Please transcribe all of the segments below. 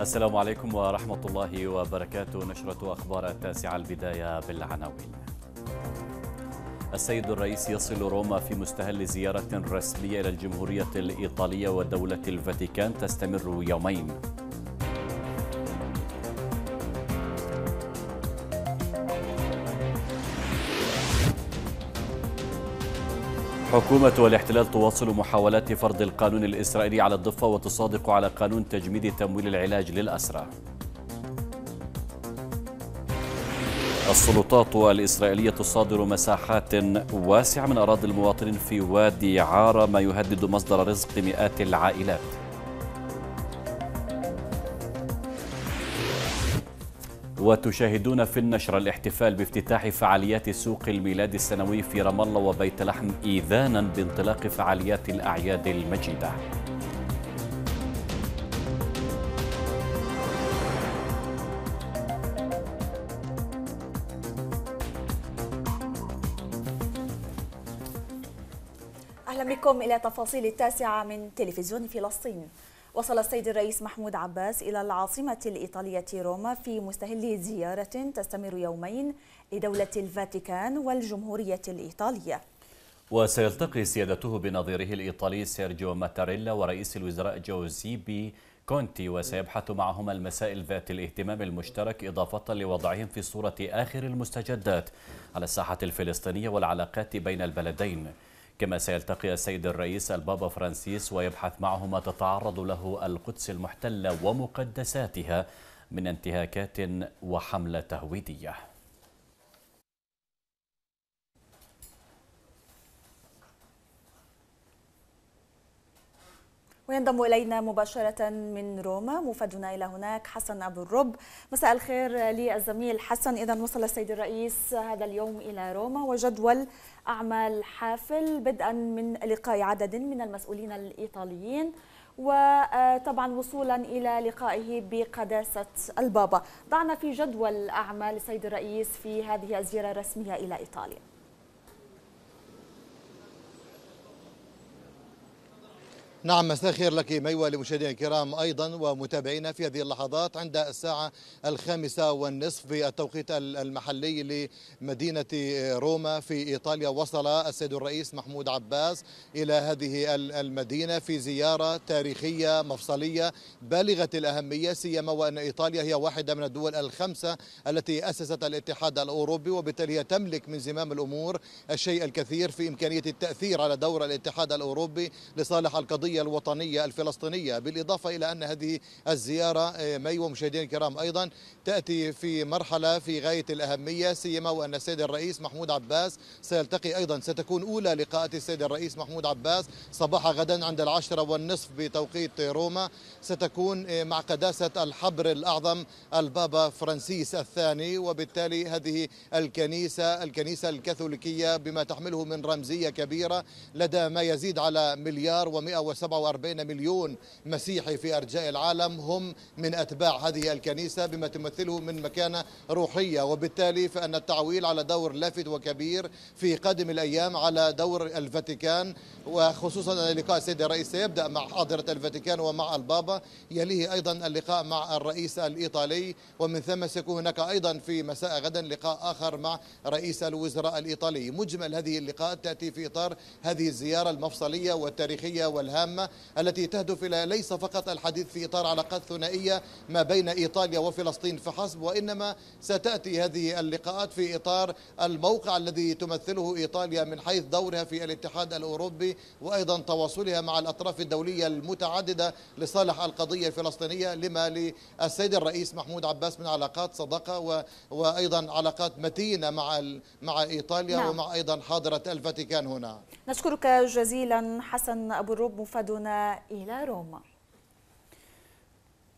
السلام عليكم ورحمة الله وبركاته نشرة أخبار التاسعة البداية بالعناوين السيد الرئيس يصل روما في مستهل زيارة رسمية إلى الجمهورية الإيطالية ودولة الفاتيكان تستمر يومين حكومة الاحتلال تواصل محاولات فرض القانون الإسرائيلي على الضفة وتصادق على قانون تجميد تمويل العلاج للأسرى السلطات الإسرائيلية تصادر مساحات واسعة من أراضي المواطنين في وادي عارة ما يهدد مصدر رزق مئات العائلات وتشاهدون في النشرة الاحتفال بافتتاح فعاليات سوق الميلاد السنوي في رام الله وبيت لحم إيذانا بانطلاق فعاليات الأعياد المجيدة أهلا بكم إلى تفاصيل التاسعة من تلفزيون فلسطين وصل السيد الرئيس محمود عباس إلى العاصمة الإيطالية روما في مستهل زيارة تستمر يومين لدولة الفاتيكان والجمهورية الإيطالية وسيلتقي سيادته بنظيره الإيطالي سيرجيو ماتاريلا ورئيس الوزراء جوزيبي كونتي وسيبحث معهما المسائل ذات الاهتمام المشترك إضافة لوضعهم في صورة آخر المستجدات على الساحة الفلسطينية والعلاقات بين البلدين كما سيلتقي السيد الرئيس البابا فرانسيس ويبحث معه ما تتعرض له القدس المحتلة ومقدساتها من انتهاكات وحملة تهويدية وينضم إلينا مباشرة من روما موفدنا إلى هناك حسن أبو الرب مساء الخير للزميل حسن إذا وصل السيد الرئيس هذا اليوم إلى روما وجدول أعمال حافل بدءا من لقاء عدد من المسؤولين الإيطاليين وطبعا وصولا الى لقائه بقداسه البابا ضعنا في جدول اعمال السيد الرئيس في هذه الزياره الرسميه الى ايطاليا نعم مساء الخير لك ميوى لمشاهدينا الكرام ايضا ومتابعينا في هذه اللحظات عند الساعه الخامسه والنصف بالتوقيت المحلي لمدينه آه، روما في ايطاليا وصل السيد الرئيس محمود عباس الى هذه المدينه في زياره تاريخيه مفصليه بالغه الاهميه سيما وان ايطاليا هي واحده من الدول الخمسه التي اسست الاتحاد الاوروبي وبالتالي هي تملك من زمام الامور الشيء الكثير في امكانيه التاثير على دور الاتحاد الاوروبي لصالح القضيه القضية الوطنية الفلسطينية بالإضافة إلى أن هذه الزيارة آه، مي مشاهدين الكرام أيضا تأتي في مرحلة في غاية الأهمية سيما وأن السيد الرئيس محمود عباس سيلتقي أيضا ستكون أولى لقاءات السيد الرئيس محمود عباس صباح غدا عند العشرة والنصف بتوقيت روما ستكون آه، مع قداسة الحبر الأعظم البابا فرانسيس الثاني وبالتالي هذه الكنيسة الكنيسة الكاثوليكية بما تحمله من رمزية كبيرة لدى ما يزيد على مليار و160 47 مليون مسيحي في أرجاء العالم هم من أتباع هذه الكنيسة بما تمثله من مكانة روحية وبالتالي فأن التعويل على دور لافت وكبير في قادم الأيام على دور الفاتيكان وخصوصا اللقاء السيد الرئيس سيبدأ مع حاضرة الفاتيكان ومع البابا يليه أيضا اللقاء مع الرئيس الإيطالي ومن ثم سيكون هناك أيضا في مساء غدا لقاء آخر مع رئيس الوزراء الإيطالي مجمل هذه اللقاءات تأتي في إطار هذه الزيارة المفصلية والتاريخية والهامة التي تهدف إلى ليس فقط الحديث في إطار علاقات ثنائية ما بين إيطاليا وفلسطين فحسب وإنما ستأتي هذه اللقاءات في إطار الموقع الذي تمثله إيطاليا من حيث دورها في الاتحاد الأوروبي وأيضا تواصلها مع الأطراف الدولية المتعددة لصالح القضية الفلسطينية لما للسيد الرئيس محمود عباس من علاقات صداقة وأيضا علاقات متينة مع مع إيطاليا نعم. ومع أيضا حاضرة الفاتيكان هنا نشكرك جزيلا حسن أبو الروب مفادنا إلى روما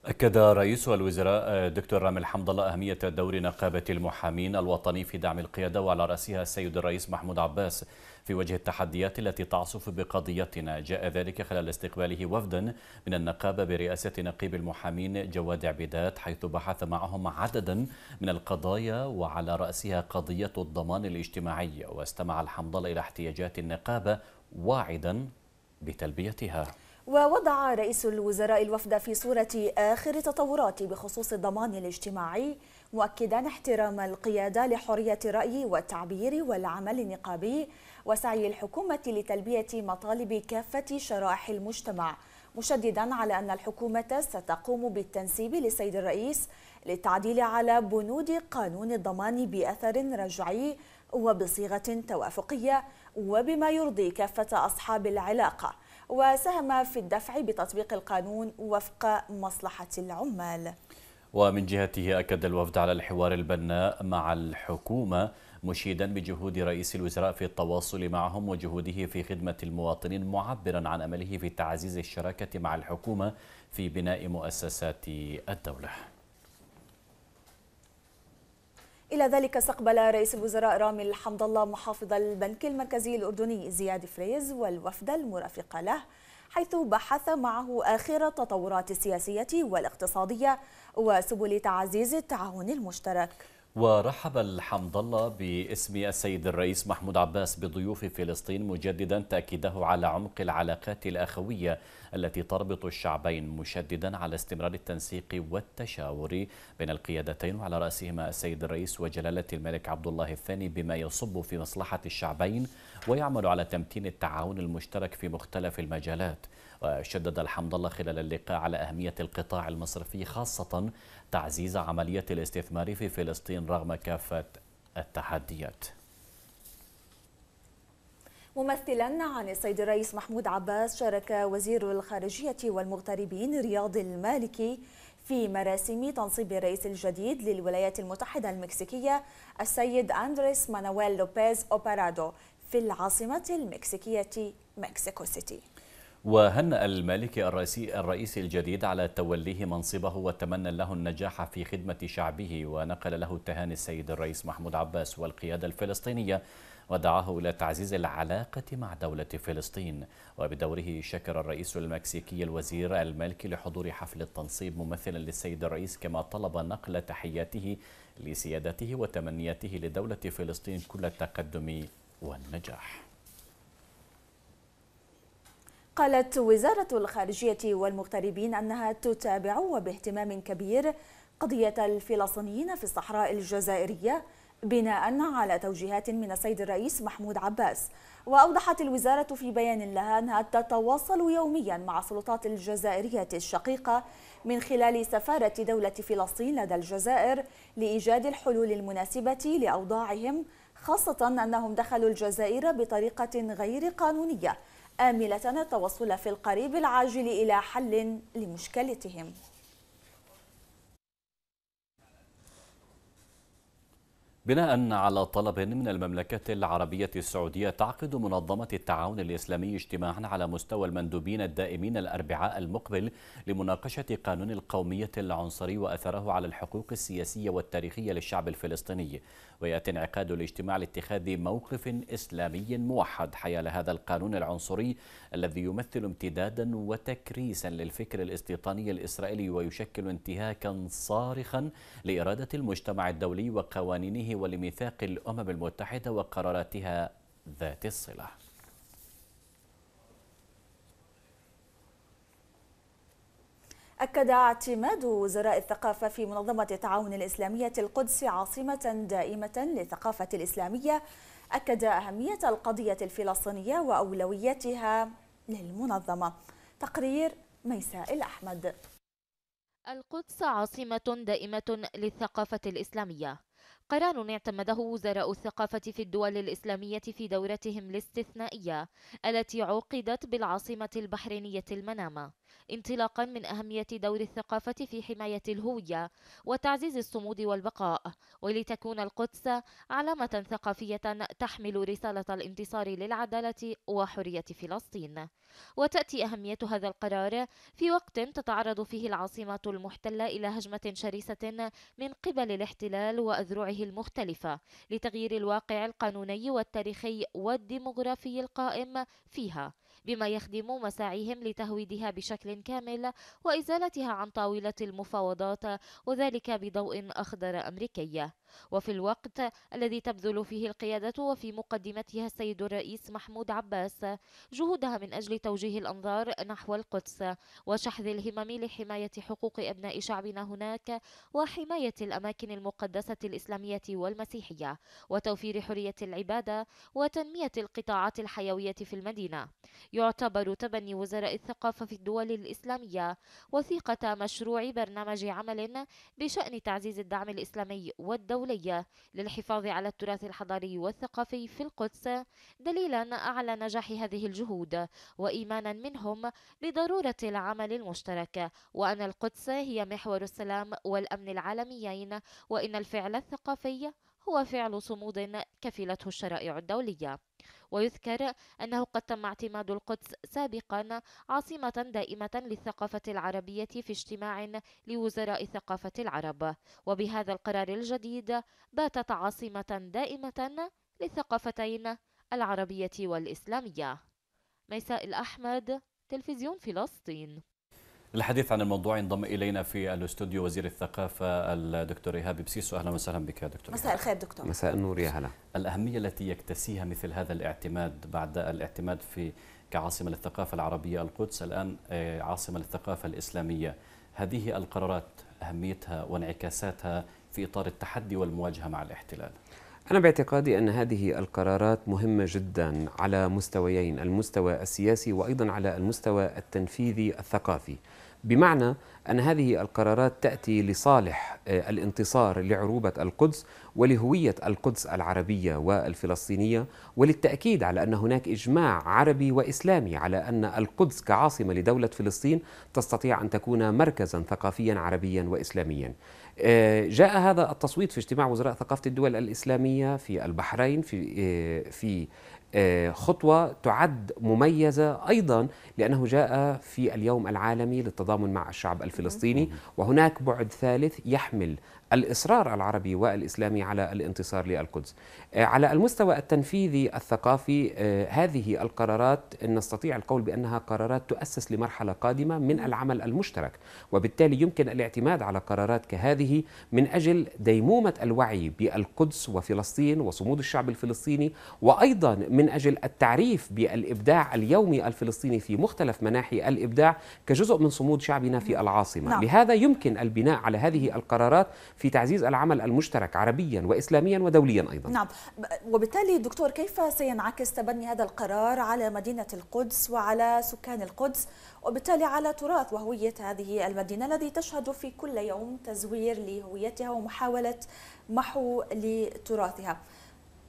أكد رئيس الوزراء دكتور رامي الحمد الله أهمية دور نقابة المحامين الوطني في دعم القيادة وعلى رأسها السيد الرئيس محمود عباس في وجه التحديات التي تعصف بقضيتنا جاء ذلك خلال استقباله وفدا من النقابة برئاسة نقيب المحامين جواد عبيدات حيث بحث معهم عددا من القضايا وعلى رأسها قضية الضمان الاجتماعي واستمع الحمضلة إلى احتياجات النقابة واعدا بتلبيتها ووضع رئيس الوزراء الوفد في صورة آخر تطورات بخصوص الضمان الاجتماعي مؤكدا احترام القيادة لحرية الرأي والتعبير والعمل النقابي وسعي الحكومة لتلبية مطالب كافة شرائح المجتمع مشددا على أن الحكومة ستقوم بالتنسيب للسيد الرئيس للتعديل على بنود قانون الضمان بأثر رجعي وبصيغة توافقية وبما يرضي كافة أصحاب العلاقة وساهم في الدفع بتطبيق القانون وفق مصلحة العمال ومن جهته أكد الوفد على الحوار البناء مع الحكومة مشيدا بجهود رئيس الوزراء في التواصل معهم وجهوده في خدمة المواطنين معبرا عن أمله في تعزيز الشراكة مع الحكومة في بناء مؤسسات الدولة إلى ذلك استقبل رئيس الوزراء رامي الحمد الله محافظ البنك المركزي الأردني زياد فريز والوفد المرافق له حيث بحث معه آخر التطورات السياسية والاقتصادية وسبل تعزيز التعاون المشترك ورحب الحمد الله باسم السيد الرئيس محمود عباس بضيوف فلسطين مجددا تأكيده على عمق العلاقات الأخوية التي تربط الشعبين مشددا على استمرار التنسيق والتشاور بين القيادتين وعلى رأسهما السيد الرئيس وجلالة الملك عبد الله الثاني بما يصب في مصلحة الشعبين ويعمل على تمتين التعاون المشترك في مختلف المجالات وشدد الحمد الله خلال اللقاء على أهمية القطاع المصرفي خاصة تعزيز عملية الاستثمار في فلسطين رغم كافة التحديات ممثلا عن السيد الرئيس محمود عباس شارك وزير الخارجية والمغتربين رياض المالكي في مراسم تنصيب الرئيس الجديد للولايات المتحدة المكسيكية السيد أندريس مانويل لوبيز أوبارادو في العاصمة المكسيكية مكسيكو سيتي وهنأ المالكي الرئيسي, الرئيس الجديد على توليه منصبه وتمنى له النجاح في خدمة شعبه ونقل له تهاني السيد الرئيس محمود عباس والقيادة الفلسطينية ودعاه إلى تعزيز العلاقة مع دولة فلسطين وبدوره شكر الرئيس المكسيكي الوزير المالكي لحضور حفل التنصيب ممثلا للسيد الرئيس كما طلب نقل تحياته لسيادته وتمنياته لدولة فلسطين كل التقدم والنجاح قالت وزارة الخارجية والمغتربين أنها تتابع وباهتمام كبير قضية الفلسطينيين في الصحراء الجزائرية بناء على توجيهات من السيد الرئيس محمود عباس وأوضحت الوزارة في بيان لها أنها تتواصل يوميا مع السلطات الجزائرية الشقيقة من خلال سفارة دولة فلسطين لدى الجزائر لإيجاد الحلول المناسبة لأوضاعهم خاصة أنهم دخلوا الجزائر بطريقة غير قانونية آملة التوصل في القريب العاجل إلى حل لمشكلتهم بناء على طلب من المملكة العربية السعودية تعقد منظمة التعاون الإسلامي اجتماعا على مستوى المندوبين الدائمين الأربعاء المقبل لمناقشة قانون القومية العنصري وأثره على الحقوق السياسية والتاريخية للشعب الفلسطيني ويأتي انعقاد الاجتماع لاتخاذ موقف إسلامي موحد حيال هذا القانون العنصري الذي يمثل امتدادا وتكريسا للفكر الاستيطاني الإسرائيلي ويشكل انتهاكا صارخا لإرادة المجتمع الدولي وقوانينه ولميثاق الأمم المتحدة وقراراتها ذات الصلة أكد اعتماد وزراء الثقافة في منظمة التعاون الإسلامية القدس عاصمة دائمة للثقافة الإسلامية أكد أهمية القضية الفلسطينية وأولويتها للمنظمة تقرير ميساء الأحمد القدس عاصمة دائمة للثقافة الإسلامية قرار اعتمده وزراء الثقافة في الدول الإسلامية في دورتهم الاستثنائية التي عقدت بالعاصمة البحرينية المنامة انطلاقا من أهمية دور الثقافة في حماية الهوية وتعزيز الصمود والبقاء ولتكون القدس علامة ثقافية تحمل رسالة الانتصار للعدالة وحرية فلسطين وتأتي أهمية هذا القرار في وقت تتعرض فيه العاصمة المحتلة إلى هجمة شرسة من قبل الاحتلال وأذرعه المختلفة لتغيير الواقع القانوني والتاريخي والديمغرافي القائم فيها بما يخدم مساعيهم لتهويدها بشكل كامل وإزالتها عن طاولة المفاوضات وذلك بضوء أخضر أمريكي وفي الوقت الذي تبذل فيه القيادة وفي مقدمتها السيد الرئيس محمود عباس جهودها من أجل توجيه الأنظار نحو القدس وشحذ الهمم لحماية حقوق أبناء شعبنا هناك وحماية الأماكن المقدسة الإسلامية والمسيحية وتوفير حرية العبادة وتنمية القطاعات الحيوية في المدينة يعتبر تبني وزراء الثقافة في الدول الإسلامية وثيقة مشروع برنامج عمل بشأن تعزيز الدعم الإسلامي والدولي الدولية للحفاظ على التراث الحضاري والثقافي في القدس دليلا على نجاح هذه الجهود وإيمانا منهم بضرورة العمل المشترك وأن القدس هي محور السلام والأمن العالميين وإن الفعل الثقافي هو فعل صمود كفلته الشرائع الدولية ويذكر أنه قد تم اعتماد القدس سابقا عاصمة دائمة للثقافة العربية في اجتماع لوزراء ثقافة العرب وبهذا القرار الجديد باتت عاصمة دائمة للثقافتين العربية والإسلامية ميساء الأحمد تلفزيون فلسطين للحديث عن الموضوع ينضم الينا في الاستوديو وزير الثقافه الدكتور ايهاب بسيسو اهلا وسهلا بك يا دكتور مساء الخير دكتور مساء النور يا هلا الاهميه التي يكتسيها مثل هذا الاعتماد بعد الاعتماد في كعاصمه للثقافه العربيه القدس الان آه، عاصمه للثقافه الاسلاميه هذه القرارات اهميتها وانعكاساتها في اطار التحدي والمواجهه مع الاحتلال أنا باعتقادي أن هذه القرارات مهمة جدا على مستويين، المستوى السياسي وأيضا على المستوى التنفيذي الثقافي. بمعنى أن هذه القرارات تأتي لصالح آه، الانتصار لعروبة القدس ولهوية القدس العربية والفلسطينية وللتأكيد على أن هناك إجماع عربي وإسلامي على أن القدس كعاصمة لدولة فلسطين تستطيع أن تكون مركزا ثقافيا عربيا وإسلاميا آه، جاء هذا التصويت في اجتماع وزراء ثقافة الدول الإسلامية في البحرين في آه، في آه، خطوة تعد مميزة أيضا لأنه جاء في اليوم العالمي للتضامن مع الشعب الفلسطيني وهناك بعد ثالث يحمل الإصرار العربي والإسلامي على الانتصار للقدس آه، على المستوى التنفيذي الثقافي آه، هذه القرارات نستطيع القول بأنها قرارات تؤسس لمرحلة قادمة من العمل المشترك وبالتالي يمكن الاعتماد على قرارات كهذه من أجل ديمومة الوعي بالقدس وفلسطين وصمود الشعب الفلسطيني وأيضا من أجل التعريف بالإبداع اليومي الفلسطيني في مختلف مناحي الإبداع كجزء من صمود شعبنا في العاصمة نعم. لهذا يمكن البناء على هذه القرارات في تعزيز العمل المشترك عربيا وإسلاميا ودوليا أيضا نعم. وبالتالي دكتور كيف سينعكس تبني هذا القرار على مدينة القدس وعلى سكان القدس وبالتالي على تراث وهوية هذه المدينة الذي تشهد في كل يوم تزوير لهويتها ومحاولة محو لتراثها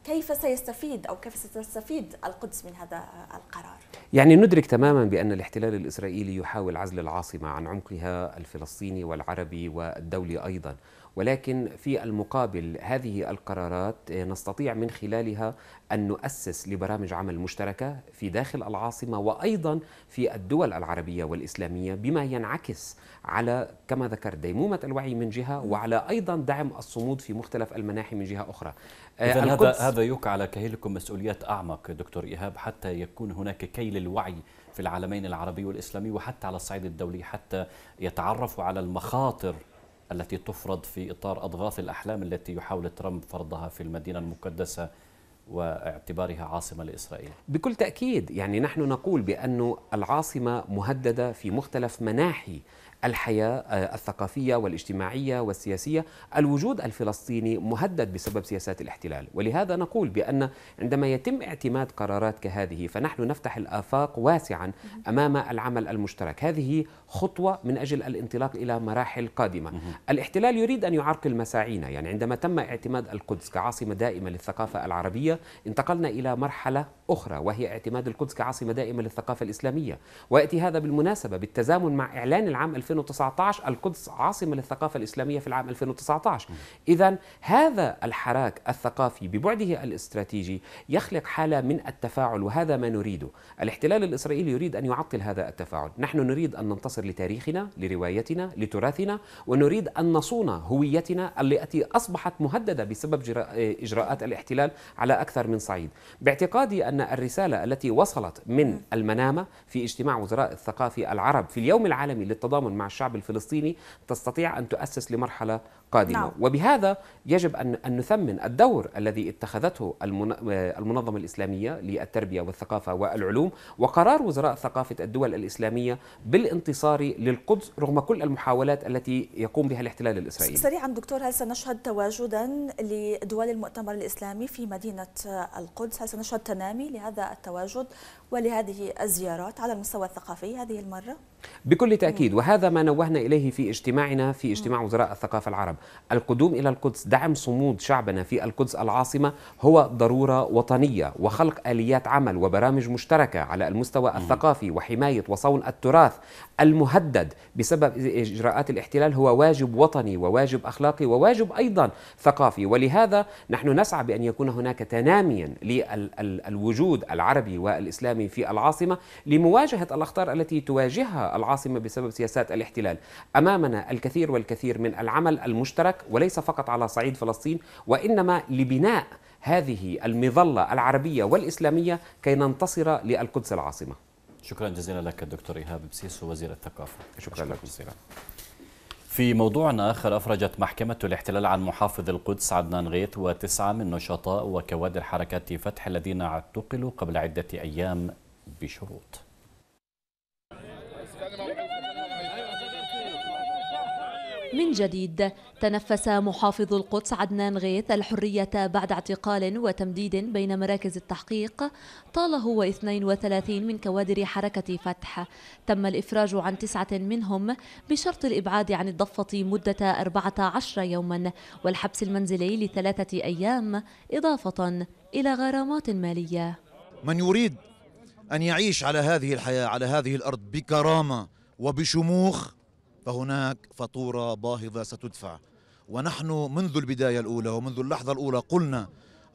كيف سيستفيد او كيف ستستفيد القدس من هذا القرار؟ يعني ندرك تماما بان الاحتلال الاسرائيلي يحاول عزل العاصمه عن عمقها الفلسطيني والعربي والدولي ايضا، ولكن في المقابل هذه القرارات آه، نستطيع من خلالها أن نؤسس لبرامج عمل مشتركة في داخل العاصمة وأيضا في الدول العربية والإسلامية بما ينعكس على كما ذكرت ديمومة الوعي من جهة وعلى أيضا دعم الصمود في مختلف المناحي من جهة أخرى آه، إذن هذا هذا يوقع على كاهلكم مسؤوليات أعمق دكتور إيهاب حتى يكون هناك كيل الوعي في العالمين العربي والإسلامي وحتى على الصعيد الدولي حتى يتعرفوا على المخاطر التي تفرض في إطار أضغاث الأحلام التي يحاول ترامب فرضها في المدينة المقدسة واعتبارها عاصمة لإسرائيل بكل تأكيد يعني نحن نقول بأن العاصمة مهددة في مختلف مناحي الحياة آه، الثقافية والاجتماعية والسياسية الوجود الفلسطيني مهدد بسبب سياسات الاحتلال ولهذا نقول بأن عندما يتم اعتماد قرارات كهذه فنحن نفتح الآفاق واسعا أمام العمل المشترك هذه خطوة من أجل الانطلاق إلى مراحل قادمة الاحتلال يريد أن يعرقل مساعينا يعني عندما تم اعتماد القدس كعاصمة دائمة للثقافة العربية انتقلنا إلى مرحلة أخرى وهي اعتماد القدس كعاصمة دائمة للثقافة الإسلامية ويأتي هذا بالمناسبة بالتزامن مع إعلان العام 2000 2019 القدس عاصمة للثقافة الإسلامية في العام 2019 إذا هذا الحراك الثقافي ببعده الاستراتيجي يخلق حالة من التفاعل وهذا ما نريده الاحتلال الإسرائيلي يريد أن يعطل هذا التفاعل نحن نريد أن ننتصر لتاريخنا لروايتنا لتراثنا ونريد أن نصون هويتنا التي أصبحت مهددة بسبب إجراءات الاحتلال على أكثر من صعيد باعتقادي أن الرسالة التي وصلت من المنامة في اجتماع وزراء الثقافة العرب في اليوم العالمي للتضامن مع مع الشعب الفلسطيني تستطيع أن تؤسس لمرحلة قادمة نعم. وبهذا يجب أن نثمن الدور الذي اتخذته المنظمة الإسلامية للتربية والثقافة والعلوم وقرار وزراء ثقافة الدول الإسلامية بالانتصار للقدس رغم كل المحاولات التي يقوم بها الاحتلال الإسرائيلي سريعا دكتور هل سنشهد تواجدا لدول المؤتمر الإسلامي في مدينة القدس هل سنشهد تنامي لهذا التواجد ولهذه الزيارات على المستوى الثقافي هذه المرة؟ بكل تأكيد وهذا ما نوهنا إليه في اجتماعنا في اجتماع وزراء الثقافة العرب القدوم إلى القدس دعم صمود شعبنا في القدس العاصمة هو ضرورة وطنية وخلق آليات عمل وبرامج مشتركة على المستوى الثقافي وحماية وصون التراث المهدد بسبب إجراءات الاحتلال هو واجب وطني وواجب أخلاقي وواجب أيضا ثقافي ولهذا نحن نسعى بأن يكون هناك تناميا للوجود العربي والإسلامي في العاصمة لمواجهة الأخطار التي تواجهها العاصمة بسبب سياسات الاحتلال أمامنا الكثير والكثير من العمل المشترك مشترك وليس فقط على صعيد فلسطين وإنما لبناء هذه المظلة العربية والإسلامية كي ننتصر للقدس العاصمة شكرا جزيلا لك الدكتور إيهاب بسيس وزير الثقافة شكرا, شكرا لك جزيلا في موضوع آخر أفرجت محكمة الاحتلال عن محافظ القدس عدنان غيث وتسعة من نشطاء وكوادر حركات فتح الذين اعتقلوا قبل عدة أيام بشروط من جديد تنفس محافظ القدس عدنان غيث الحرية بعد اعتقال وتمديد بين مراكز التحقيق طال هو 32 من كوادر حركة فتح تم الإفراج عن تسعة منهم بشرط الإبعاد عن الضفة مدة 14 يوما والحبس المنزلي لثلاثة أيام إضافة إلى غرامات مالية من يريد أن يعيش على هذه الحياة على هذه الأرض بكرامة وبشموخ فهناك فاتورة باهظة ستدفع ونحن منذ البداية الأولى ومنذ اللحظة الأولى قلنا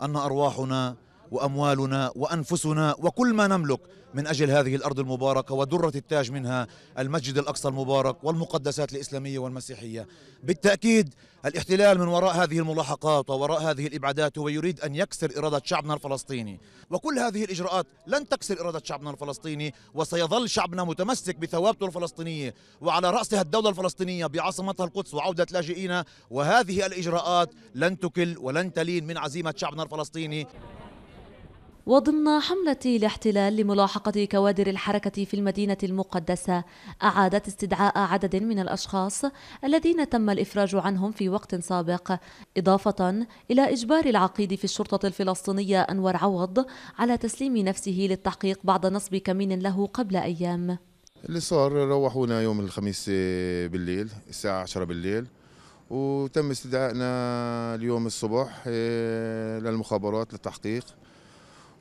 أن أرواحنا وأموالنا وأنفسنا وكل ما نملك من أجل هذه الأرض المباركة ودرة التاج منها المسجد الأقصى المبارك والمقدسات الإسلامية والمسيحية بالتأكيد الاحتلال من وراء هذه الملاحقات ووراء هذه الإبعادات هو يريد أن يكسر إرادة شعبنا الفلسطيني وكل هذه الإجراءات لن تكسر إرادة شعبنا الفلسطيني وسيظل شعبنا متمسك بثوابته الفلسطينية وعلى رأسها الدولة الفلسطينية بعاصمتها القدس وعودة لاجئينا وهذه الإجراءات لن تكل ولن تلين من عزيمة شعبنا الفلسطيني وضمن حملة الاحتلال لملاحقة كوادر الحركة في المدينة المقدسة أعادت استدعاء عدد من الأشخاص الذين تم الإفراج عنهم في وقت سابق إضافة إلى إجبار العقيد في الشرطة الفلسطينية أنور عوض على تسليم نفسه للتحقيق بعد نصب كمين له قبل أيام اللي صار روحونا يوم الخميس بالليل الساعة 10 بالليل وتم استدعائنا اليوم الصبح آه، للمخابرات للتحقيق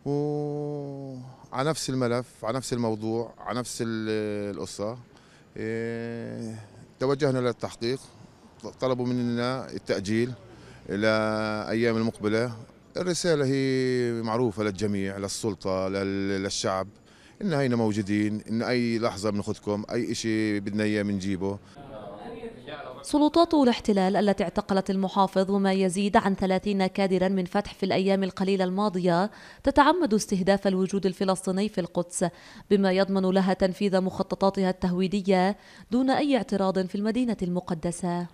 وعلى نفس الملف على نفس الموضوع على نفس القصة إيه، توجهنا للتحقيق طلبوا مننا التأجيل لأيام المقبلة الرسالة هي معروفة للجميع للسلطة للشعب إن هينا موجودين إن أي لحظة بناخذكم أي إشي بدنا إياه بنجيبه سلطات الاحتلال التي اعتقلت المحافظ وما يزيد عن 30 كادرا من فتح في الأيام القليلة الماضية تتعمد استهداف الوجود الفلسطيني في القدس بما يضمن لها تنفيذ مخططاتها التهويدية دون أي اعتراض في المدينة المقدسة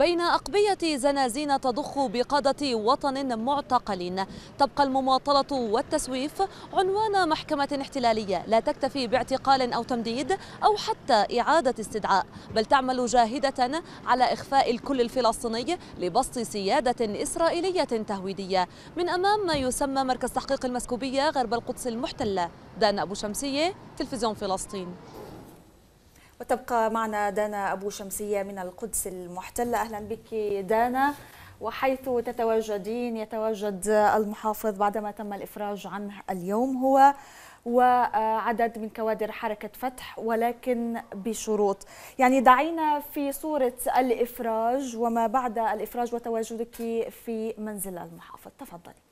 بين أقبية زنازين تضخ بقادة وطن معتقلين تبقى المماطلة والتسويف عنوان محكمة احتلالية لا تكتفي باعتقال أو تمديد أو حتى إعادة استدعاء بل تعمل جاهدة على إخفاء الكل الفلسطيني لبسط سيادة إسرائيلية تهويدية من أمام ما يسمى مركز تحقيق المسكوبية غرب القدس المحتلة دان أبو شمسية تلفزيون فلسطين وتبقى معنا دانا أبو شمسية من القدس المحتلة أهلا بك دانا وحيث تتواجدين يتواجد المحافظ بعدما تم الإفراج عنه اليوم هو وعدد من كوادر حركة فتح ولكن بشروط يعني دعينا في صورة الإفراج وما بعد الإفراج وتواجدك في منزل المحافظ تفضلي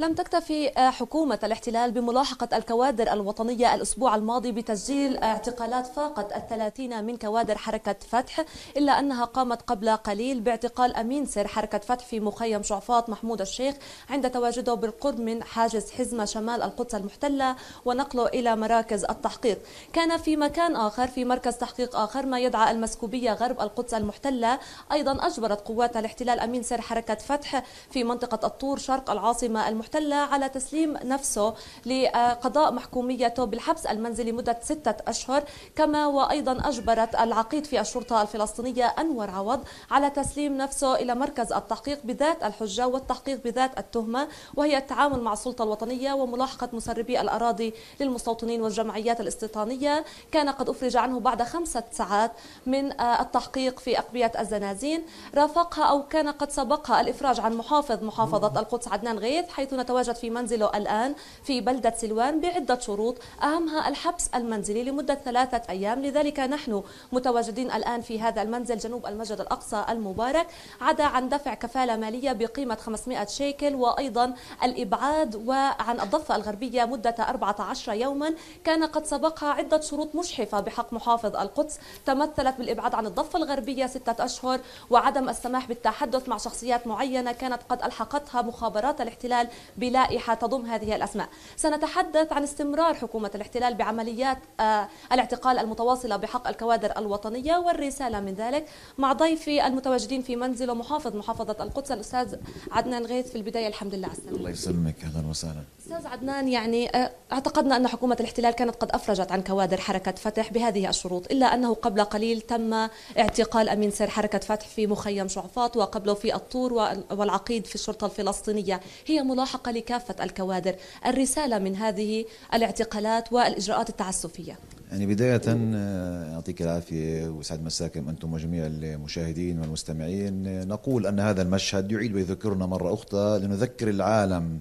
لم تكتفي آه، حكومة الاحتلال بملاحقة الكوادر الوطنية الأسبوع الماضي بتسجيل اعتقالات فاقت الثلاثين من كوادر حركة فتح إلا أنها قامت قبل قليل باعتقال أمين سر حركة فتح في مخيم شعفاط محمود الشيخ عند تواجده بالقرب من حاجز حزمة شمال القدس المحتلة ونقله إلى مراكز التحقيق كان في مكان آخر في مركز تحقيق آخر ما يدعى المسكوبية غرب القدس المحتلة أيضا أجبرت قوات الاحتلال أمين سر حركة فتح في منطقة الطور شرق العاصمة المحتلة المحتلة على تسليم نفسه لقضاء محكوميته بالحبس المنزلي مدة ستة أشهر كما وأيضا أجبرت العقيد في الشرطة الفلسطينية أنور عوض على تسليم نفسه إلى مركز التحقيق بذات الحجة والتحقيق بذات التهمة وهي التعامل مع السلطة الوطنية وملاحقة مسربي الأراضي للمستوطنين والجمعيات الاستيطانية كان قد أفرج عنه بعد خمسة ساعات من آه، التحقيق في أقبية الزنازين رافقها أو كان قد سبقها الإفراج عن محافظ محافظة القدس عدنان غيث حيث نتواجد في منزله الآن في بلدة سلوان بعدة شروط أهمها الحبس المنزلي لمدة ثلاثة أيام لذلك نحن متواجدين الآن في هذا المنزل جنوب المسجد الأقصى المبارك عدا عن دفع كفالة مالية بقيمة 500 شيكل وأيضا الإبعاد وعن الضفة الغربية مدة 14 يوما كان قد سبقها عدة شروط مشحفة بحق محافظ القدس تمثلت بالإبعاد عن الضفة الغربية ستة أشهر وعدم السماح بالتحدث مع شخصيات معينة كانت قد ألحقتها مخابرات الاحتلال بلائحة تضم هذه الأسماء سنتحدث عن استمرار حكومة الاحتلال بعمليات آه، الاعتقال المتواصلة بحق الكوادر الوطنية والرسالة من ذلك مع ضيفي المتواجدين في منزله محافظ محافظة القدس الأستاذ عدنان غيث في البداية الحمد لله على السلامة الله يسلمك أهلا وسهلا أستاذ عدنان يعني آه، اعتقدنا أن حكومة الاحتلال كانت قد أفرجت عن كوادر حركة فتح بهذه الشروط إلا أنه قبل قليل تم اعتقال أمين سر حركة فتح في مخيم شعفاط وقبله في الطور والعقيد في الشرطة الفلسطينية هي ملاحقة الملحقة لكافة الكوادر الرسالة من هذه الاعتقالات والإجراءات التعسفية يعني بداية آه، يعطيك العافية وسعد مساكم أنتم وجميع المشاهدين والمستمعين نقول أن هذا المشهد يعيد ويذكرنا مرة أخرى لنذكر العالم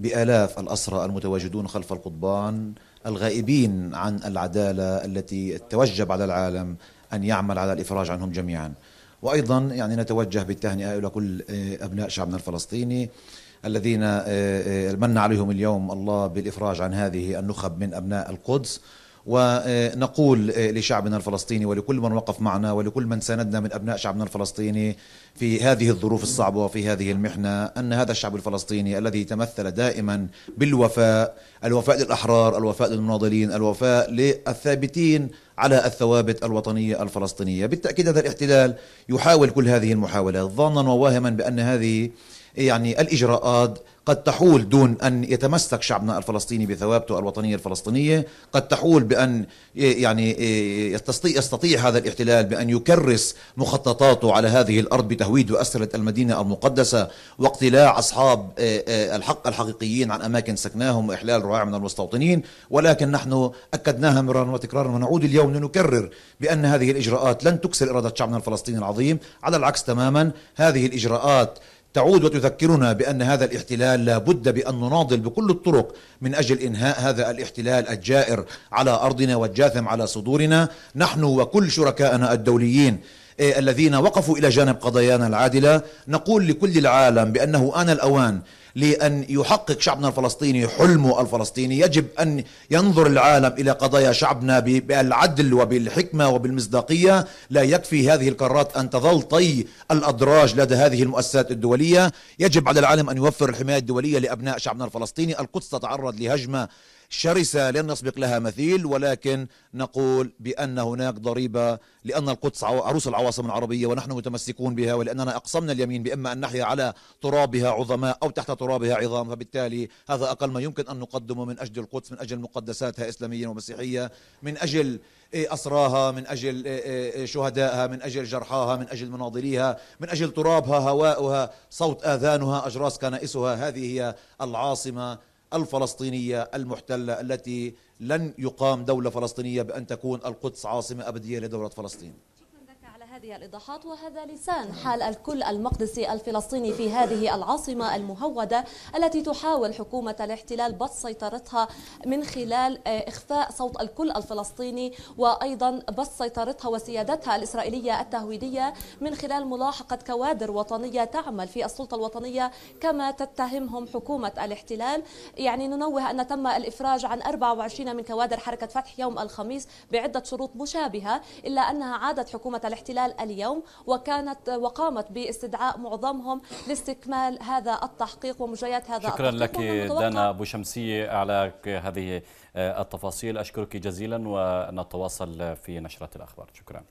بآلاف الأسرى المتواجدون خلف القضبان الغائبين عن العدالة التي توجب على العالم أن يعمل على الإفراج عنهم جميعا وأيضا يعني نتوجه بالتهنئة إلى كل آه، أبناء شعبنا الفلسطيني الذين آه، آه، من عليهم اليوم الله بالإفراج عن هذه النخب من أبناء القدس ونقول آه، لشعبنا الفلسطيني ولكل من وقف معنا ولكل من ساندنا من ابناء شعبنا الفلسطيني في هذه الظروف الصعبه وفي هذه المحنه ان هذا الشعب الفلسطيني الذي تمثل دائما بالوفاء، الوفاء للاحرار، الوفاء للمناضلين، الوفاء للثابتين على الثوابت الوطنيه الفلسطينيه، بالتاكيد هذا الاحتلال يحاول كل هذه المحاولات ظنا وواهما بان هذه يعني الإجراءات قد تحول دون أن يتمسك شعبنا الفلسطيني بثوابته الوطنية الفلسطينية قد تحول بأن يعني يستطيع, يستطيع هذا الاحتلال بأن يكرس مخططاته على هذه الأرض بتهويد وأسرة المدينة المقدسة واقتلاع أصحاب آه، آه، الحق الحقيقيين عن أماكن سكناهم وإحلال رعاع من المستوطنين ولكن نحن أكدناها مرارا وتكرارا ونعود اليوم لنكرر بأن هذه الإجراءات لن تكسر إرادة شعبنا الفلسطيني العظيم على العكس تماما هذه الإجراءات تعود وتذكرنا بأن هذا الاحتلال لا بد بأن نناضل بكل الطرق من أجل إنهاء هذا الاحتلال الجائر على أرضنا والجاثم على صدورنا نحن وكل شركائنا الدوليين إيه، الذين وقفوا إلى جانب قضايانا العادلة نقول لكل العالم بأنه آن الأوان لأن يحقق شعبنا الفلسطيني حلمه الفلسطيني يجب أن ينظر العالم إلى قضايا شعبنا بالعدل وبالحكمة وبالمصداقية لا يكفي هذه القرارات أن تظل طي الأدراج لدى هذه المؤسسات الدولية يجب على العالم أن يوفر الحماية الدولية لأبناء شعبنا الفلسطيني القدس تتعرض لهجمة شرسة لن يسبق لها مثيل ولكن نقول بأن هناك ضريبة لأن القدس عروس العواصم العربية ونحن متمسكون بها ولأننا أقسمنا اليمين بإما أن نحيا على ترابها عظماء أو تحت ترابها عظام فبالتالي هذا أقل ما يمكن أن نقدمه من أجل القدس من أجل مقدساتها إسلامية ومسيحية من أجل إيه، أسراها من أجل إيه، إيه، شهدائها من أجل جرحاها من أجل مناضليها من أجل ترابها هواؤها صوت آذانها أجراس كنائسها هذه هي العاصمة الفلسطينية المحتلة التي لن يقام دولة فلسطينية بأن تكون القدس عاصمة أبدية لدولة فلسطين هذه الإيضاحات وهذا لسان حال الكل المقدسي الفلسطيني في هذه العاصمة المهودة التي تحاول حكومة الاحتلال بس سيطرتها من خلال آه، إخفاء صوت الكل الفلسطيني وأيضا بس سيطرتها وسيادتها الإسرائيلية التهويدية من خلال ملاحقة كوادر وطنية تعمل في السلطة الوطنية كما تتهمهم حكومة الاحتلال يعني ننوه أن تم الإفراج عن 24 من كوادر حركة فتح يوم الخميس بعدة شروط مشابهة إلا أنها عادت حكومة الاحتلال خلال اليوم وكانت وقامت باستدعاء معظمهم لاستكمال هذا التحقيق ومجريات هذا شكرا التحقيق شكرا لك دانا أبو شمسية على هذه آه، التفاصيل أشكرك جزيلا ونتواصل في نشرة الأخبار شكرا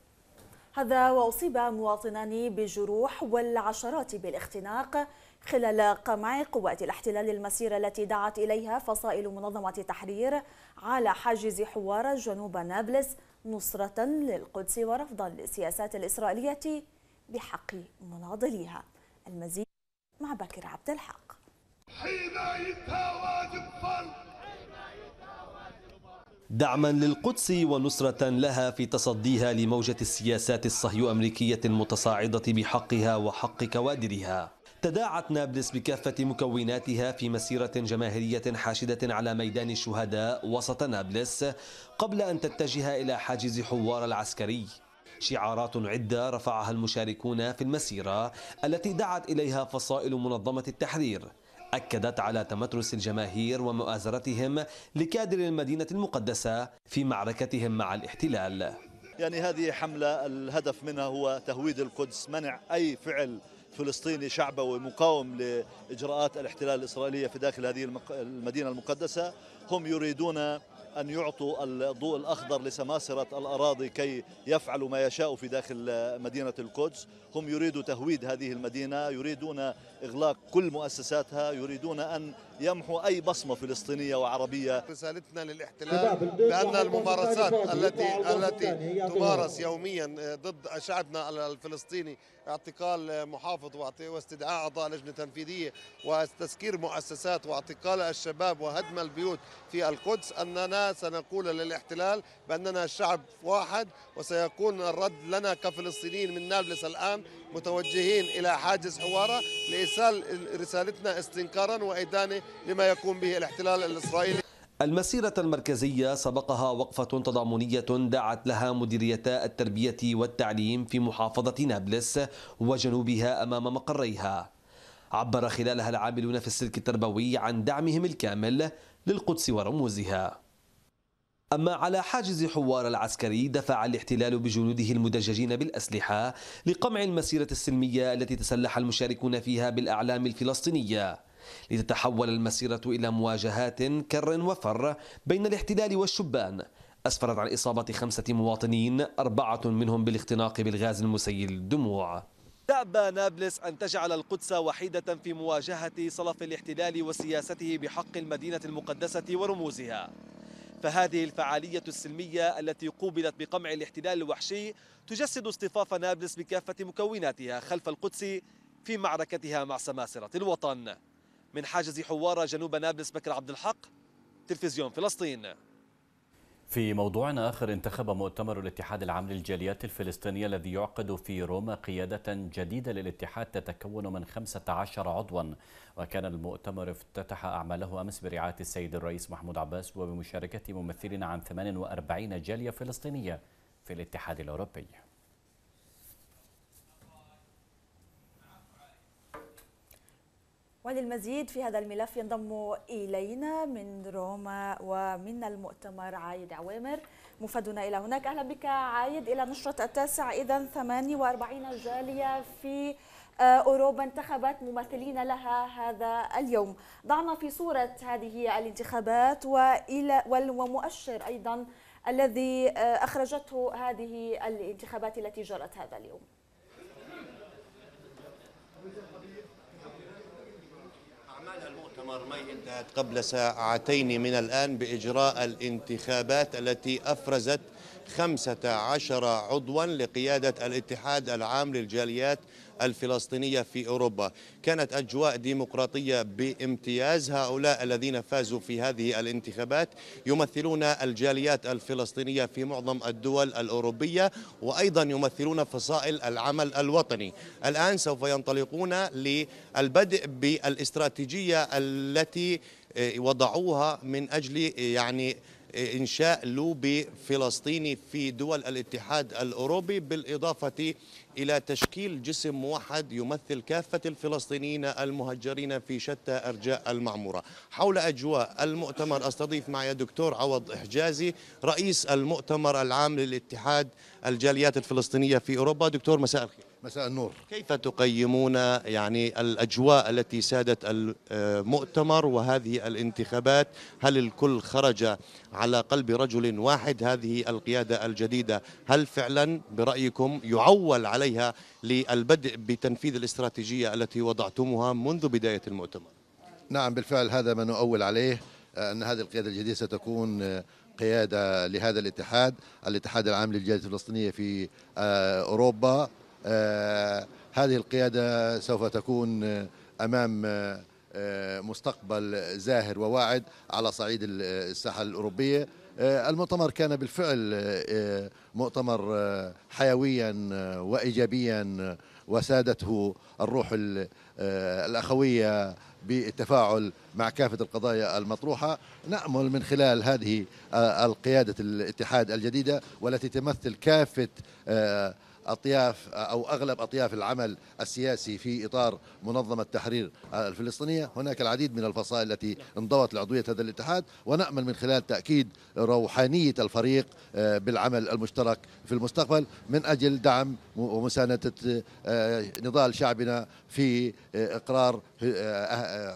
هذا وأصيب مواطنان بجروح والعشرات بالاختناق خلال قمع قوات الاحتلال المسيرة التي دعت إليها فصائل منظمة تحرير على حاجز حوار جنوب نابلس نصرة للقدس ورفضا للسياسات الإسرائيلية بحق مناضليها المزيد مع بكر عبد الحق دعما للقدس ونصرة لها في تصديها لموجة السياسات الصهيو أمريكية المتصاعدة بحقها وحق كوادرها تداعت نابلس بكافة مكوناتها في مسيرة جماهيرية حاشدة على ميدان الشهداء وسط نابلس قبل أن تتجه إلى حاجز حوار العسكري شعارات عدة رفعها المشاركون في المسيرة التي دعت إليها فصائل منظمة التحرير أكدت على تمترس الجماهير ومؤازرتهم لكادر المدينة المقدسة في معركتهم مع الاحتلال يعني هذه حملة الهدف منها هو تهويد القدس منع أي فعل فلسطيني شعبوي مقاوم لإجراءات الاحتلال الإسرائيلية في داخل هذه المدينة المقدسة هم يريدون أن يعطوا الضوء الأخضر لسماسرة الأراضي كي يفعلوا ما يشاءوا في داخل مدينة القدس هم يريدوا تهويد هذه المدينة يريدون إغلاق كل مؤسساتها يريدون أن يمحو أي بصمة فلسطينية وعربية رسالتنا للاحتلال بأن الممارسات التي التي تمارس يوميا آه، ضد شعبنا الفلسطيني اعتقال آه، محافظ واستدعاء اعضاء لجنه تنفيذيه وتسكير مؤسسات واعتقال الشباب وهدم البيوت في القدس اننا سنقول للاحتلال باننا شعب واحد وسيكون الرد لنا كفلسطينيين من نابلس الان متوجهين إلى حاجز حوارة لإيصال رسالتنا استنكارا وإدانة لما يقوم به الاحتلال الإسرائيلي المسيرة المركزية سبقها وقفة تضامنية دعت لها مديريتا التربية والتعليم في محافظة نابلس وجنوبها أمام مقريها عبر خلالها العاملون في السلك التربوي عن دعمهم الكامل للقدس ورموزها أما على حاجز حوار العسكري دفع الاحتلال بجنوده المدججين بالأسلحة لقمع المسيرة السلمية التي تسلح المشاركون فيها بالأعلام الفلسطينية لتتحول المسيرة إلى مواجهات كر وفر بين الاحتلال والشبان أسفرت عن إصابة خمسة مواطنين أربعة منهم بالاختناق بالغاز المسيل الدموع تأبى نابلس أن تجعل القدس وحيدة في مواجهة صلف الاحتلال وسياسته بحق المدينة المقدسة ورموزها فهذه الفعالية السلمية التي قوبلت بقمع الاحتلال الوحشي تجسد اصطفاف نابلس بكافة مكوناتها خلف القدس في معركتها مع سماسرة الوطن من حاجز حوارة جنوب نابلس بكر عبد الحق تلفزيون فلسطين في موضوع آخر انتخب مؤتمر الاتحاد العام للجاليات الفلسطينية الذي يعقد في روما قيادة جديدة للاتحاد تتكون من 15 عضوا وكان المؤتمر افتتح أعماله أمس برعاية السيد الرئيس محمود عباس وبمشاركة ممثلين عن 48 جالية فلسطينية في الاتحاد الأوروبي وللمزيد في هذا الملف ينضم إلينا من روما ومن المؤتمر عايد عوامر مفادنا إلى هناك أهلا بك عايد إلى نشرة التاسع إذا 48 جالية في آه، أوروبا انتخبت ممثلين لها هذا اليوم ضعنا في صورة هذه الانتخابات وإلى ومؤشر أيضا الذي آه، أخرجته هذه الانتخابات التي جرت هذا اليوم مرميه انتهت قبل ساعتين من الآن بإجراء الانتخابات التي أفرزت خمسة عشر عضوا لقيادة الاتحاد العام للجاليات الفلسطينية في أوروبا كانت أجواء ديمقراطية بامتياز هؤلاء الذين فازوا في هذه الانتخابات يمثلون الجاليات الفلسطينية في معظم الدول الأوروبية وأيضا يمثلون فصائل العمل الوطني الآن سوف ينطلقون للبدء بالاستراتيجية التي آه، وضعوها من أجل يعني إنشاء لوبي فلسطيني في دول الاتحاد الأوروبي بالإضافة إلى تشكيل جسم موحد يمثل كافة الفلسطينيين المهجرين في شتى أرجاء المعمورة حول أجواء المؤتمر أستضيف معي دكتور عوض إحجازي رئيس المؤتمر العام للاتحاد الجاليات الفلسطينية في أوروبا دكتور مساء الخير مساء النور كيف تقيمون يعني الأجواء التي سادت المؤتمر وهذه الانتخابات هل الكل خرج على قلب رجل واحد هذه القيادة الجديدة هل فعلا برأيكم يعول عليها للبدء بتنفيذ الاستراتيجية التي وضعتمها منذ بداية المؤتمر نعم بالفعل هذا ما نؤول عليه أن هذه القيادة الجديدة ستكون قيادة لهذا الاتحاد الاتحاد العام للجالية الفلسطينية في آه، أوروبا آه، هذه القيادة سوف تكون آه، أمام آه، مستقبل زاهر وواعد على صعيد الساحة الأوروبية المؤتمر كان بالفعل مؤتمر حيويا وإيجابيا وسادته الروح الأخوية بالتفاعل مع كافة القضايا المطروحة نأمل من خلال هذه القيادة الاتحاد الجديدة والتي تمثل كافة أطياف أو أغلب أطياف العمل السياسي في إطار منظمة تحرير الفلسطينية هناك العديد من الفصائل التي انضوت لعضوية هذا الاتحاد ونأمل من خلال تأكيد روحانية الفريق آه، بالعمل المشترك في المستقبل من أجل دعم ومساندة آه، نضال شعبنا في آه، إقرار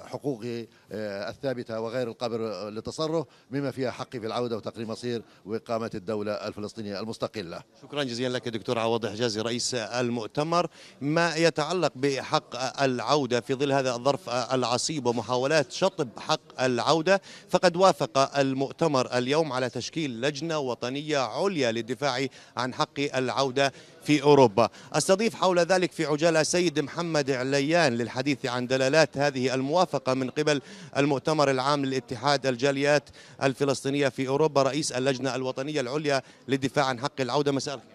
حقوقه آه، الثابتة وغير القابل للتصرف بما فيها حقي في العودة وتقرير مصير وإقامة الدولة الفلسطينية المستقلة شكرا جزيلا لك دكتور عوض حجازي رئيس المؤتمر ما يتعلق بحق العودة في ظل هذا الظرف العصيب ومحاولات شطب حق العودة فقد وافق المؤتمر اليوم على تشكيل لجنة وطنية عليا للدفاع عن حق العودة في أوروبا أستضيف حول ذلك في عجالة سيد محمد عليان للحديث عن دلالات هذه الموافقة من قبل المؤتمر العام للاتحاد الجاليات الفلسطينية في أوروبا رئيس اللجنة الوطنية العليا للدفاع عن حق العودة مساء الخير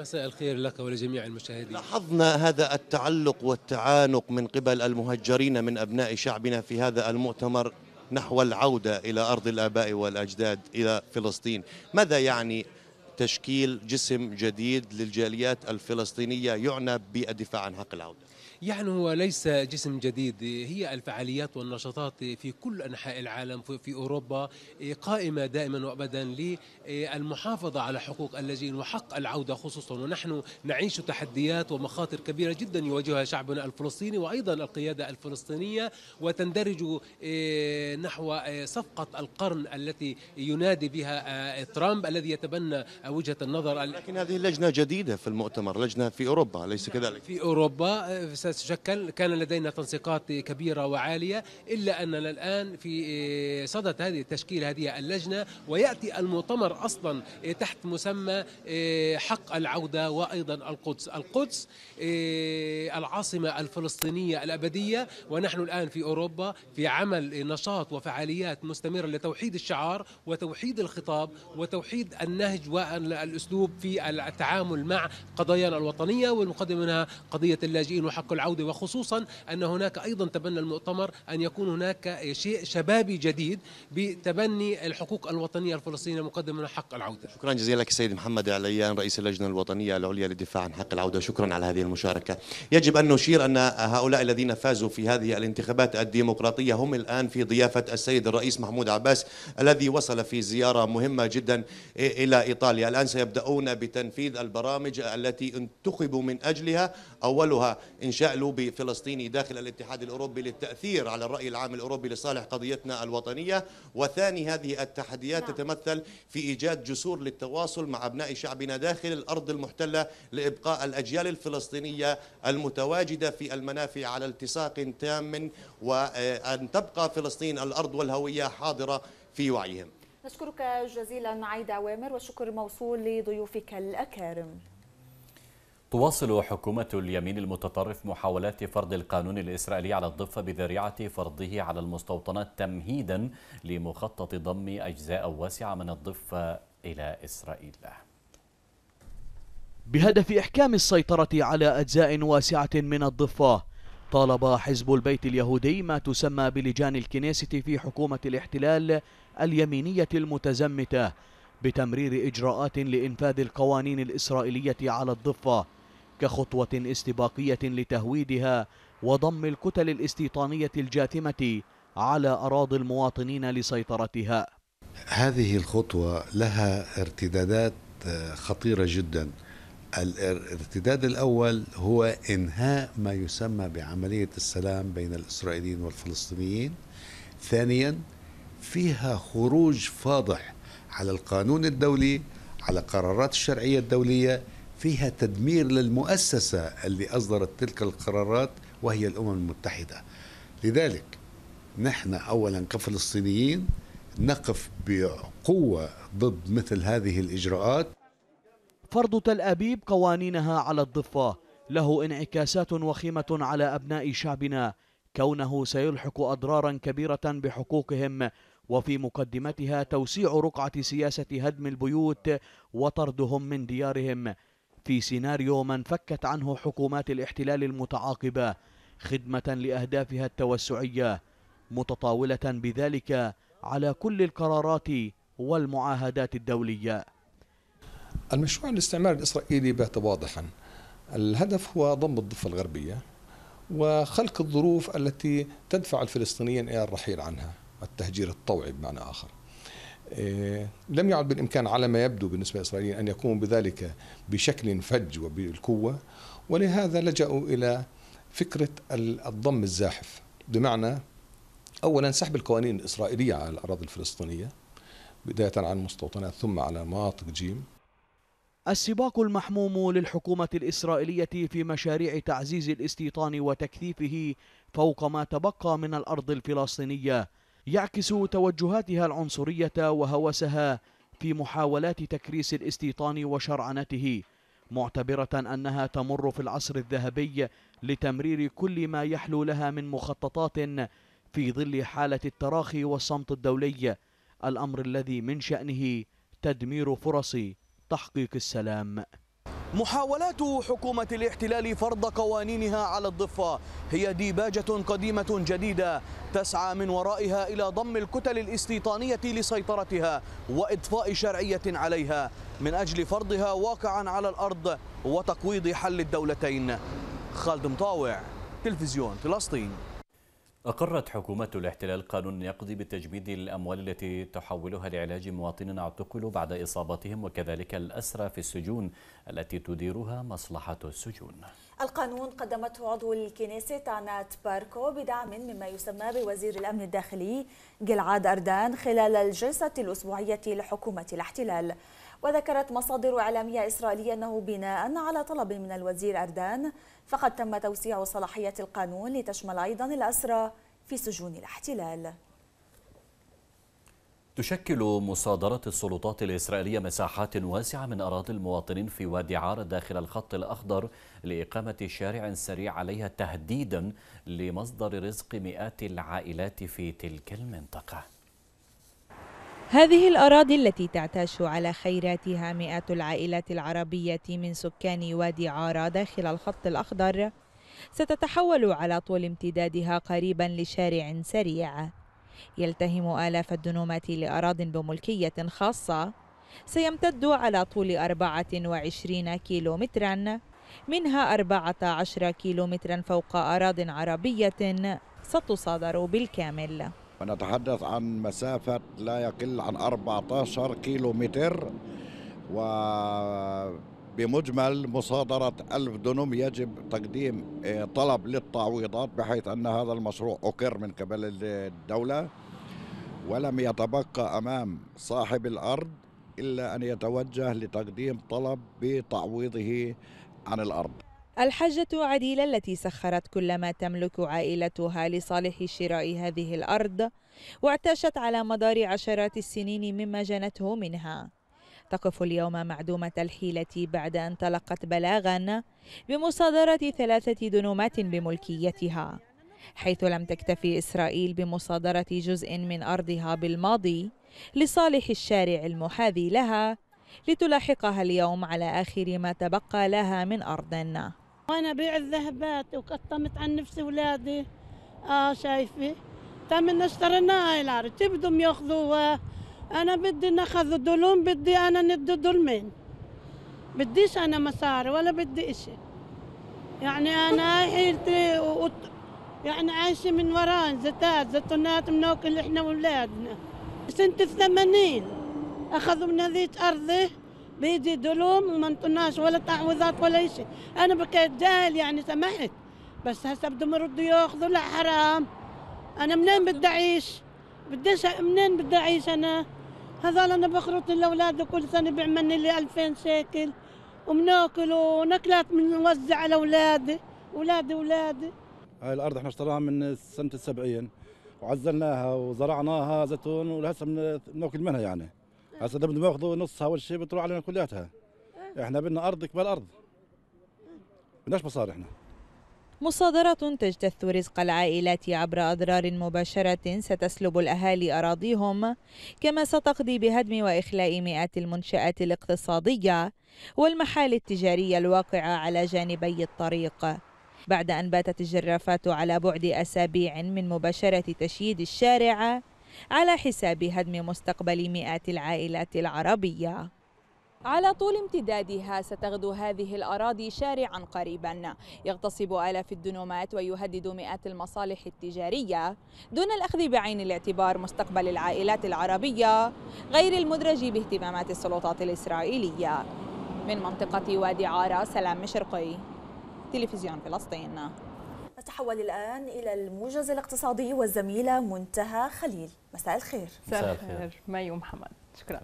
مساء الخير لك ولجميع المشاهدين لاحظنا هذا التعلق والتعانق من قبل المهجرين من أبناء شعبنا في هذا المؤتمر نحو العودة إلى أرض الآباء والأجداد إلى فلسطين ماذا يعني تشكيل جسم جديد للجاليات الفلسطينية يعنى بالدفاع عن حق العودة يعني هو ليس جسم جديد هي الفعاليات والنشاطات في كل أنحاء العالم في أوروبا إيه، قائمة دائما وأبدا للمحافظة على حقوق اللاجئين وحق العودة خصوصا ونحن نعيش تحديات ومخاطر كبيرة جدا يواجهها شعبنا الفلسطيني وأيضا القيادة الفلسطينية وتندرج إيه، نحو إيه، صفقة القرن التي ينادي بها ترامب الذي يتبنى وجهة النظر لكن هذه لجنة جديدة في المؤتمر لجنة في أوروبا ليس نعم، كذلك في أوروبا شكل كان لدينا تنسيقات كبيرة وعالية إلا أننا الآن في آه، صدد هذه تشكيل هذه اللجنة ويأتي المؤتمر أصلا آه، تحت مسمى آه، حق العودة وأيضا القدس القدس العاصمة الفلسطينية الأبدية ونحن الآن في أوروبا في عمل نشاط وفعاليات مستمرة لتوحيد الشعار وتوحيد الخطاب وتوحيد النهج والأسلوب في التعامل مع قضايانا الوطنية والمقدم منها قضية اللاجئين وحق العوده وخصوصا أن هناك أيضا تبنى المؤتمر أن يكون هناك شيء شبابي جديد بتبني الحقوق الوطنية الفلسطينية مقدما حق العودة شكرا جزيلا لك السيد محمد عليان رئيس اللجنة الوطنية العليا للدفاع عن حق العودة شكرا على هذه المشاركة يجب أن نشير أن هؤلاء الذين فازوا في هذه الانتخابات الديمقراطية هم الآن في ضيافة السيد الرئيس محمود عباس الذي وصل في زيارة مهمة جدا إلى إيطاليا الآن سيبدأون بتنفيذ البرامج التي انتخبوا من أجلها أولها إنشاء لوبي فلسطيني داخل الاتحاد الأوروبي للتأثير على الرأي العام الأوروبي لصالح قضيتنا الوطنية وثاني هذه التحديات نعم. تتمثل في إيجاد جسور للتواصل مع أبناء شعبنا داخل الأرض المحتلة لإبقاء الأجيال الفلسطينية المتواجدة في المنافع على التصاق تام وأن تبقى فلسطين الأرض والهوية حاضرة في وعيهم نشكرك جزيلا عيد عوامر والشكر موصول لضيوفك الأكارم تواصل حكومة اليمين المتطرف محاولات فرض القانون الإسرائيلي على الضفة بذريعة فرضه على المستوطنات تمهيدا لمخطط ضم أجزاء واسعة من الضفة إلى إسرائيل بهدف إحكام السيطرة على أجزاء واسعة من الضفة طالب حزب البيت اليهودي ما تسمى بلجان الكنيسة في حكومة الاحتلال اليمينية المتزمتة بتمرير إجراءات لإنفاذ القوانين الإسرائيلية على الضفة كخطوة استباقية لتهويدها وضم الكتل الاستيطانية الجاثمة على أراضي المواطنين لسيطرتها هذه الخطوة لها ارتدادات آه، خطيرة جدا الارتداد الأول هو إنهاء ما يسمى بعملية السلام بين الإسرائيليين والفلسطينيين ثانيا فيها خروج فاضح على القانون الدولي على قرارات الشرعية الدولية فيها تدمير للمؤسسة اللي أصدرت تلك القرارات وهي الأمم المتحدة لذلك نحن أولا كفلسطينيين نقف بقوة ضد مثل هذه الإجراءات فرض تل أبيب قوانينها على الضفة له انعكاسات وخيمة على أبناء شعبنا كونه سيلحق أضرارا كبيرة بحقوقهم وفي مقدمتها توسيع رقعة سياسة هدم البيوت وطردهم من ديارهم في سيناريو ما انفكت عنه حكومات الاحتلال المتعاقبة خدمة لأهدافها التوسعية متطاولة بذلك على كل القرارات والمعاهدات الدولية المشروع الاستعماري الإسرائيلي بات واضحا الهدف هو ضم الضفة الغربية وخلق الظروف التي تدفع الفلسطينيين إلى الرحيل عنها التهجير الطوعي بمعنى آخر إيه، لم يعد بالإمكان على ما يبدو بالنسبة للإسرائيليين أن يقوموا بذلك بشكل فج وبالقوة ولهذا لجأوا إلى فكرة الضم الزاحف بمعنى أولا سحب القوانين الإسرائيلية على الأراضي الفلسطينية بداية عن المستوطنات ثم على مناطق جيم السباق المحموم للحكومة الإسرائيلية في مشاريع تعزيز الاستيطان وتكثيفه فوق ما تبقى من الأرض الفلسطينية يعكس توجهاتها العنصرية وهوسها في محاولات تكريس الاستيطان وشرعنته معتبرة أنها تمر في العصر الذهبي لتمرير كل ما يحلو لها من مخططات في ظل حالة التراخي والصمت الدولي الأمر الذي من شأنه تدمير فرص تحقيق السلام محاولات حكومة الاحتلال فرض قوانينها على الضفة هي ديباجة قديمة جديدة تسعى من ورائها إلى ضم الكتل الاستيطانية لسيطرتها وإضفاء شرعية عليها من أجل فرضها واقعا على الأرض وتقويض حل الدولتين خالد مطاوع تلفزيون فلسطين أقرت حكومة الاحتلال قانون يقضي بتجميد الأموال التي تحولها لعلاج مواطنين اعتقلوا بعد إصابتهم وكذلك الأسرى في السجون التي تديرها مصلحة السجون القانون قدمته عضو الكنيسة عنات باركو بدعم مما يسمى بوزير الأمن الداخلي جلعاد أردان خلال الجلسة الأسبوعية لحكومة الاحتلال وذكرت مصادر إعلامية إسرائيلية أنه بناء على طلب من الوزير أردان فقد تم توسيع صلاحية القانون لتشمل أيضا الأسرى في سجون الاحتلال تشكل مصادرة السلطات الإسرائيلية مساحات واسعة من أراضي المواطنين في وادي عار داخل الخط الأخضر لإقامة شارع سريع عليها تهديدا لمصدر رزق مئات العائلات في تلك المنطقة هذه الأراضي التي تعتاش على خيراتها مئات العائلات العربية من سكان وادي عارة داخل الخط الأخضر ستتحول على طول امتدادها قريبا لشارع سريع يلتهم آلاف الدنومات لأراض بملكية خاصة سيمتد على طول 24 كيلومترا منها 14 كيلومترا فوق أراض عربية ستصادر بالكامل ونتحدث عن مسافة لا يقل عن 14 كيلو متر وبمجمل مصادرة ألف دنم يجب تقديم آه، طلب للتعويضات بحيث أن هذا المشروع أقر من قبل الدولة ولم يتبقى أمام صاحب الأرض إلا أن يتوجه لتقديم طلب بتعويضه عن الأرض الحجة عديلة التي سخرت كل ما تملك عائلتها لصالح شراء هذه الأرض واعتاشت على مدار عشرات السنين مما جنته منها تقف اليوم معدومة الحيلة بعد أن تلقت بلاغا بمصادرة ثلاثة دنومات بملكيتها حيث لم تكتفي إسرائيل بمصادرة جزء من أرضها بالماضي لصالح الشارع المحاذي لها لتلاحقها اليوم على آخر ما تبقى لها من أرض وانا بيع الذهبات وقطمت عن نفسي اولادي اه شايفه تمن اشتريناها هاي العرج بدهم ياخذوها انا بدي ناخذ دولون بدي انا ندي دولمين بديش انا مصاري ولا بدي اشي يعني انا حيلتي يعني عايشة من وران زيتات زيتونات بناكل احنا واولادنا سنة الثمانين اخذوا من هذيك ارضي بيدي دلوم وما نطناش ولا تعويضات ولا شيء انا بكيت جاهل يعني سمحت بس هسه بدهم يردوا ياخذوا لا حرام انا منين بدي اعيش بديش منين بدي اعيش انا هذول انا بخرط الاولاد كل سنه بيعملني لي 2000 شيكل وبناكل ونكلات بنوزع على اولادي اولادي اولادي هاي الارض احنا اشتراها من سنه السبعين وعزلناها وزرعناها زيتون ولهسه بناكل منها يعني هسه بدنا ياخذوا نصها اول شيء بتروح علينا كلياتها إيه. احنا بدنا ارض قبل ارض بدناش مصاري احنا مصادرة تجتث رزق العائلات عبر أضرار مباشرة ستسلب الأهالي أراضيهم كما ستقضي بهدم وإخلاء مئات المنشآت الاقتصادية والمحال التجارية الواقعة على جانبي الطريق بعد أن باتت الجرافات على بعد أسابيع من مباشرة تشييد الشارع على حساب هدم مستقبل مئات العائلات العربية على طول امتدادها ستغدو هذه الأراضي شارعا قريبا يغتصب آلاف الدنومات ويهدد مئات المصالح التجارية دون الأخذ بعين الاعتبار مستقبل العائلات العربية غير المدرج باهتمامات السلطات الإسرائيلية من منطقة وادي عارة سلام مشرقي تلفزيون فلسطين نتحول الآن إلى الموجز الاقتصادي والزميلة منتهى خليل مساء الخير مساء الخير مي محمد شكرا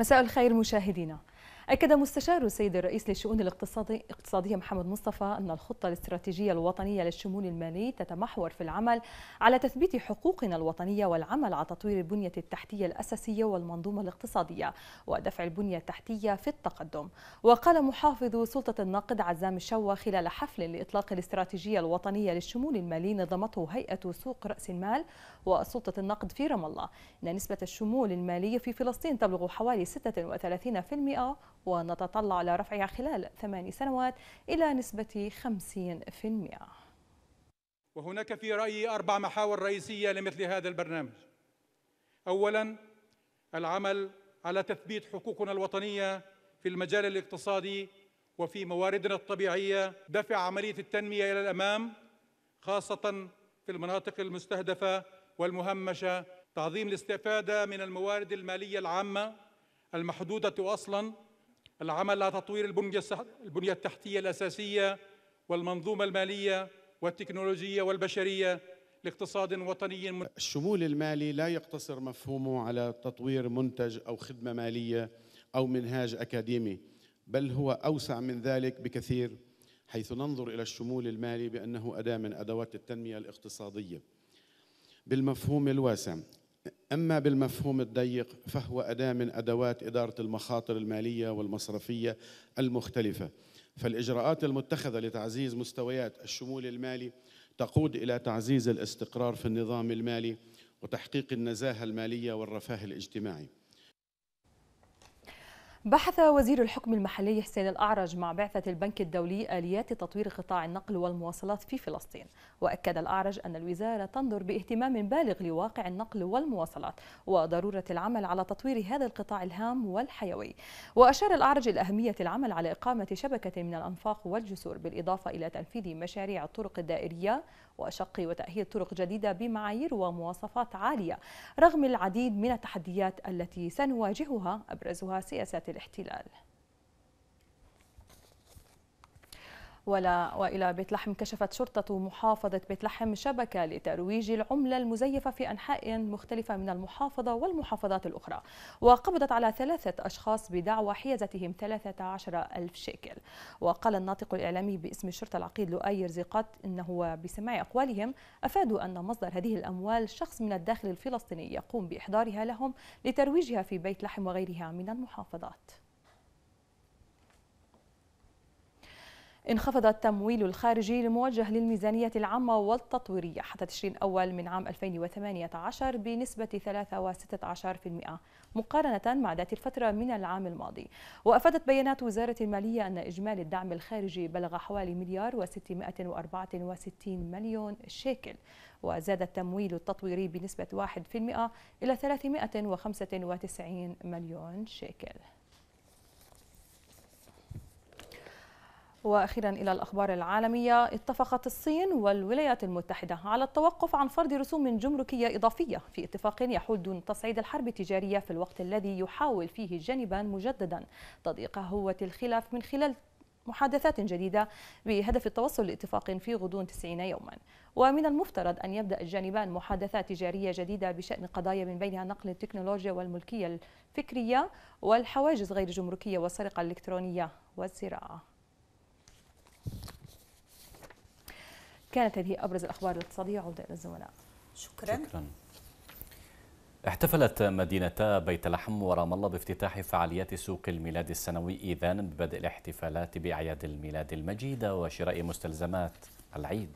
مساء الخير مشاهدينا أكد مستشار السيد الرئيس للشؤون الاقتصادية محمد مصطفى أن الخطة الاستراتيجية الوطنية للشمول المالي تتمحور في العمل على تثبيت حقوقنا الوطنية والعمل على تطوير البنية التحتية الأساسية والمنظومة الاقتصادية ودفع البنية التحتية في التقدم وقال محافظ سلطة النقد عزام الشوى خلال حفل لإطلاق الاستراتيجية الوطنية للشمول المالي نظمته هيئة سوق رأس المال وسلطة النقد في رام الله أن نسبة الشمول المالي في فلسطين تبلغ حوالي 36% ونتطلع لرفعها خلال ثماني سنوات إلى نسبة 50% وهناك في رأيي أربع محاور رئيسية لمثل هذا البرنامج أولا العمل على تثبيت حقوقنا الوطنية في المجال الاقتصادي وفي مواردنا الطبيعية دفع عملية التنمية إلى الأمام خاصة في المناطق المستهدفة والمهمشة تعظيم الاستفادة من الموارد المالية العامة المحدودة أصلاً العمل على تطوير البنية التحتية الأساسية والمنظومة المالية والتكنولوجية والبشرية لاقتصاد وطني من... الشمول المالي لا يقتصر مفهومه على تطوير منتج أو خدمة مالية أو منهاج أكاديمي بل هو أوسع من ذلك بكثير حيث ننظر إلى الشمول المالي بأنه أداة من أدوات التنمية الاقتصادية بالمفهوم الواسع أما بالمفهوم الضيق فهو أداة من أدوات إدارة المخاطر المالية والمصرفية المختلفة فالإجراءات المتخذة لتعزيز مستويات الشمول المالي تقود إلى تعزيز الاستقرار في النظام المالي وتحقيق النزاهة المالية والرفاه الاجتماعي بحث وزير الحكم المحلي حسين الأعرج مع بعثة البنك الدولي آليات تطوير قطاع النقل والمواصلات في فلسطين وأكد الأعرج أن الوزارة تنظر باهتمام بالغ لواقع النقل والمواصلات وضرورة العمل على تطوير هذا القطاع الهام والحيوي وأشار الأعرج إلى أهمية العمل على إقامة شبكة من الأنفاق والجسور بالإضافة إلى تنفيذ مشاريع الطرق الدائرية وشق وتأهيل طرق جديدة بمعايير ومواصفات عالية رغم العديد من التحديات التي سنواجهها أبرزها سياسات الاحتلال ولا وإلى بيت لحم كشفت شرطة محافظة بيت لحم شبكة لترويج العملة المزيفة في أنحاء مختلفة من المحافظة والمحافظات الأخرى وقبضت على ثلاثة أشخاص بدعوى حيازتهم 13 ألف شيكل وقال الناطق الإعلامي باسم الشرطة العقيد لؤي رزيقات إنه بسماع أقوالهم أفادوا أن مصدر هذه الأموال شخص من الداخل الفلسطيني يقوم بإحضارها لهم لترويجها في بيت لحم وغيرها من المحافظات انخفض التمويل الخارجي الموجه للميزانية العامة والتطويرية حتى تشرين أول من عام 2018 بنسبة 3.16% مقارنة مع ذات الفترة من العام الماضي وأفادت بيانات وزارة المالية أن إجمالي الدعم الخارجي بلغ حوالي مليار و664 مليون شيكل وزاد التمويل التطويري بنسبة 1% إلى 395 مليون شيكل واخيرا الى الاخبار العالميه اتفقت الصين والولايات المتحده على التوقف عن فرض رسوم جمركيه اضافيه في اتفاق يحول دون تصعيد الحرب التجاريه في الوقت الذي يحاول فيه الجانبان مجددا تضييق هوه الخلاف من خلال محادثات جديدة بهدف التوصل لاتفاق في غضون 90 يوما ومن المفترض أن يبدأ الجانبان محادثات تجارية جديدة بشأن قضايا من بينها نقل التكنولوجيا والملكية الفكرية والحواجز غير الجمركية والسرقة الإلكترونية والزراعة كانت هذه أبرز الأخبار الاقتصادية عودة إلى الزملاء شكرا, شكرا. احتفلت مدينتا بيت لحم ورام الله بافتتاح فعاليات سوق الميلاد السنوي إذان ببدء الاحتفالات بأعياد الميلاد المجيدة وشراء مستلزمات العيد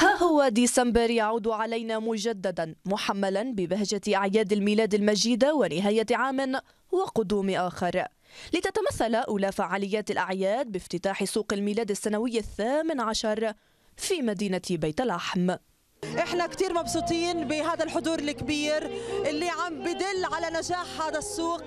ها هو ديسمبر يعود علينا مجددا محملا ببهجة أعياد الميلاد المجيدة ونهاية عام وقدوم آخر لتتمثل أولى فعاليات الأعياد بافتتاح سوق الميلاد السنوي الثامن عشر في مدينة بيت لحم احنا كثير مبسوطين بهذا الحضور الكبير اللي عم بدل على نجاح هذا السوق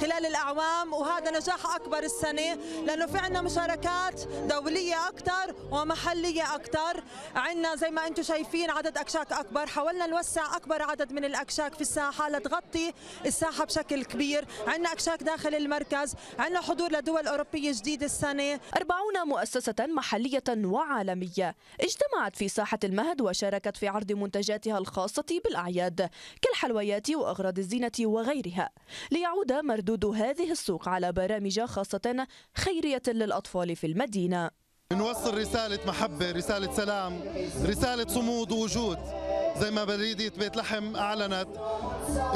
خلال الاعوام وهذا نجاح اكبر السنه لانه في عندنا مشاركات دوليه اكثر ومحليه اكثر عندنا زي ما انتم شايفين عدد اكشاك اكبر حاولنا نوسع اكبر عدد من الاكشاك في الساحه لتغطي الساحه بشكل كبير عندنا اكشاك داخل المركز عندنا حضور لدول اوروبيه جديده السنه 40 مؤسسه محليه وعالميه اجتمعت في ساحه المهد وشاركت في عرض منتجاتها الخاصة بالأعياد كالحلويات وأغراض الزينة وغيرها ليعود مردود هذه السوق على برامج خاصة خيرية للأطفال في المدينة نوصل رسالة محبة رسالة سلام رسالة صمود ووجود زي ما بريدية بيت لحم أعلنت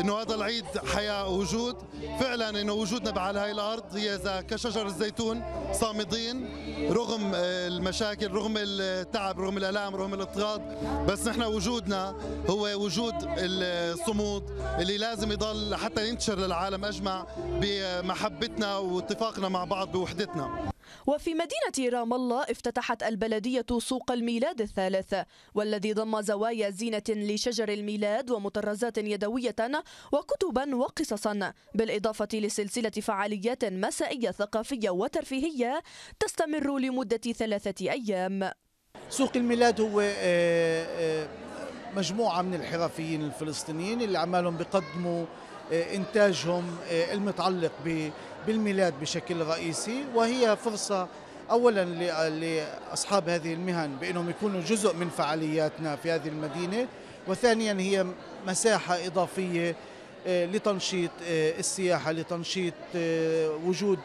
إنه هذا العيد حياة وجود فعلا إنه وجودنا على هاي الأرض هي كشجر الزيتون صامدين رغم المشاكل رغم التعب رغم الآلام رغم الاضطهاد بس نحن وجودنا هو وجود الصمود اللي لازم يضل حتى ينتشر للعالم أجمع بمحبتنا واتفاقنا مع بعض بوحدتنا وفي مدينة رام الله افتتحت البلدية سوق الميلاد الثالث والذي ضم زوايا زينة لشجر الميلاد ومطرزات يدوية وكتبا وقصصا بالإضافة لسلسلة فعاليات مسائية ثقافية وترفيهية تستمر لمدة ثلاثة أيام سوق الميلاد هو آه، آه، مجموعة من الحرفيين الفلسطينيين اللي عمالهم بيقدموا آه، إنتاجهم المتعلق بالميلاد بالميلاد بشكل رئيسي وهي فرصة اولا لاصحاب هذه المهن بانهم يكونوا جزء من فعالياتنا في هذه المدينه وثانيا هي مساحه اضافيه آه، لتنشيط آه، السياحه لتنشيط آه، وجود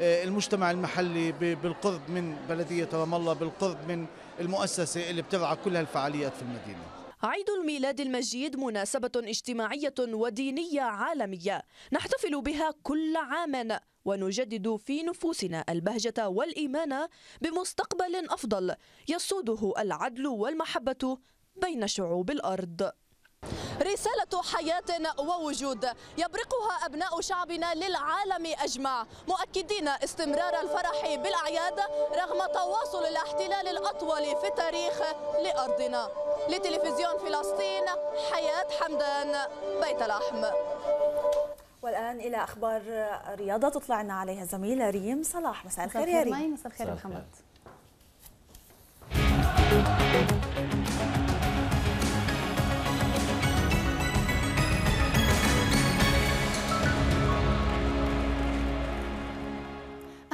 المجتمع المحلي بالقرب من بلديه رام الله بالقرب من المؤسسه اللي بترعى كل هالفعاليات في المدينه عيد الميلاد المجيد مناسبة اجتماعية ودينية عالمية نحتفل بها كل عام ونجدد في نفوسنا البهجة والإيمان بمستقبل أفضل يسوده العدل والمحبة بين شعوب الأرض رسالة حياة ووجود يبرقها أبناء شعبنا للعالم أجمع مؤكدين استمرار الفرح بالأعياد رغم تواصل الاحتلال الأطول في التاريخ لأرضنا لتلفزيون فلسطين حياة حمدان بيت لحم والان الى اخبار رياضه تطلعنا عليها الزميله ريم صلاح مساء الخير يا ريم مساء الخير محمد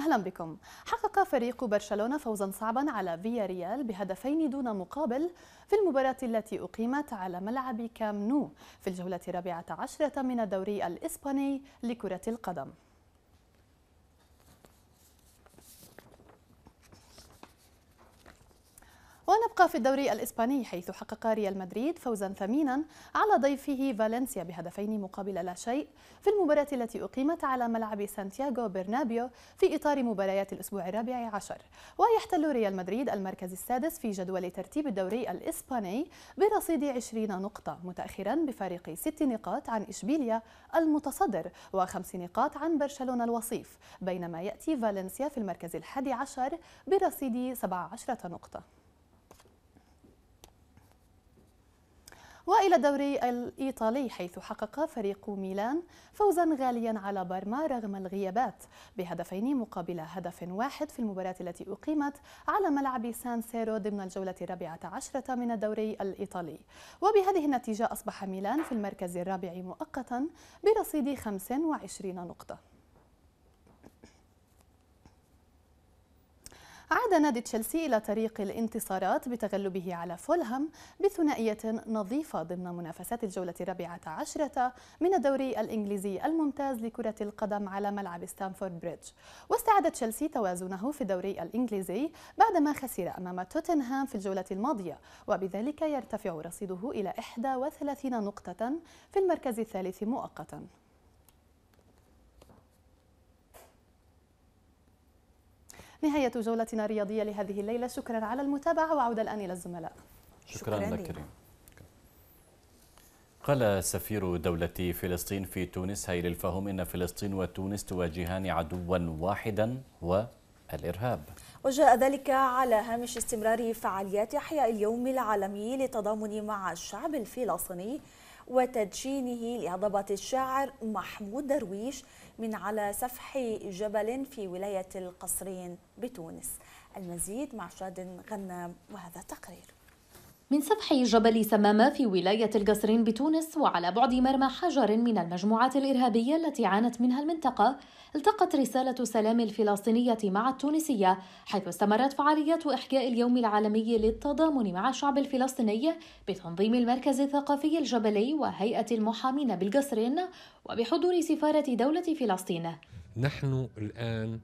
أهلا بكم حقق فريق برشلونة فوزا صعبا على فيا ريال بهدفين دون مقابل في المباراة التي أقيمت على ملعب كام نو في الجولة الرابعة عشرة من الدوري الإسباني لكرة القدم ونبقى في الدوري الإسباني حيث حقق ريال مدريد فوزا ثمينا على ضيفه فالنسيا بهدفين مقابل لا شيء في المباراة التي أقيمت على ملعب سانتياغو برنابيو في إطار مباريات الأسبوع الرابع عشر ويحتل ريال مدريد المركز السادس في جدول ترتيب الدوري الإسباني برصيد 20 نقطة متأخرا بفارق ست نقاط عن إشبيليا المتصدر وخمس نقاط عن برشلونة الوصيف بينما يأتي فالنسيا في المركز الحادي عشر برصيد 17 نقطة وإلى الدوري الإيطالي حيث حقق فريق ميلان فوزا غاليا على بارما رغم الغيابات بهدفين مقابل هدف واحد في المباراة التي أقيمت على ملعب سان سيرو ضمن الجولة الرابعة عشرة من الدوري الإيطالي وبهذه النتيجة أصبح ميلان في المركز الرابع مؤقتا برصيد 25 نقطة عاد نادي تشيلسي إلى طريق الانتصارات بتغلبه على فولهام بثنائية نظيفة ضمن منافسات الجولة الرابعة عشرة من الدوري الإنجليزي الممتاز لكرة القدم على ملعب ستانفورد بريدج واستعاد تشيلسي توازنه في الدوري الإنجليزي بعدما خسر أمام توتنهام في الجولة الماضية وبذلك يرتفع رصيده إلى 31 نقطة في المركز الثالث مؤقتاً نهاية جولتنا الرياضية لهذه الليلة شكرا على المتابعة وعودة الآن إلى الزملاء شكرا, شكرا لك كريم قال سفير دولة فلسطين في تونس هيل الفهم إن فلسطين وتونس تواجهان عدوا واحدا هو الإرهاب وجاء ذلك على هامش استمرار فعاليات إحياء اليوم العالمي للتضامن مع الشعب الفلسطيني وتدشينه لهضبة الشاعر محمود درويش من على سفح جبل في ولاية القصرين بتونس المزيد مع شادن غنام وهذا تقرير من سفح جبل سمامة في ولاية القصرين بتونس وعلى بعد مرمى حجر من المجموعات الإرهابية التي عانت منها المنطقة التقت رسالة سلام الفلسطينية مع التونسية حيث استمرت فعاليات إحياء اليوم العالمي للتضامن مع الشعب الفلسطيني بتنظيم المركز الثقافي الجبلي وهيئة المحامين بالقصرين وبحضور سفارة دولة فلسطين نحن الآن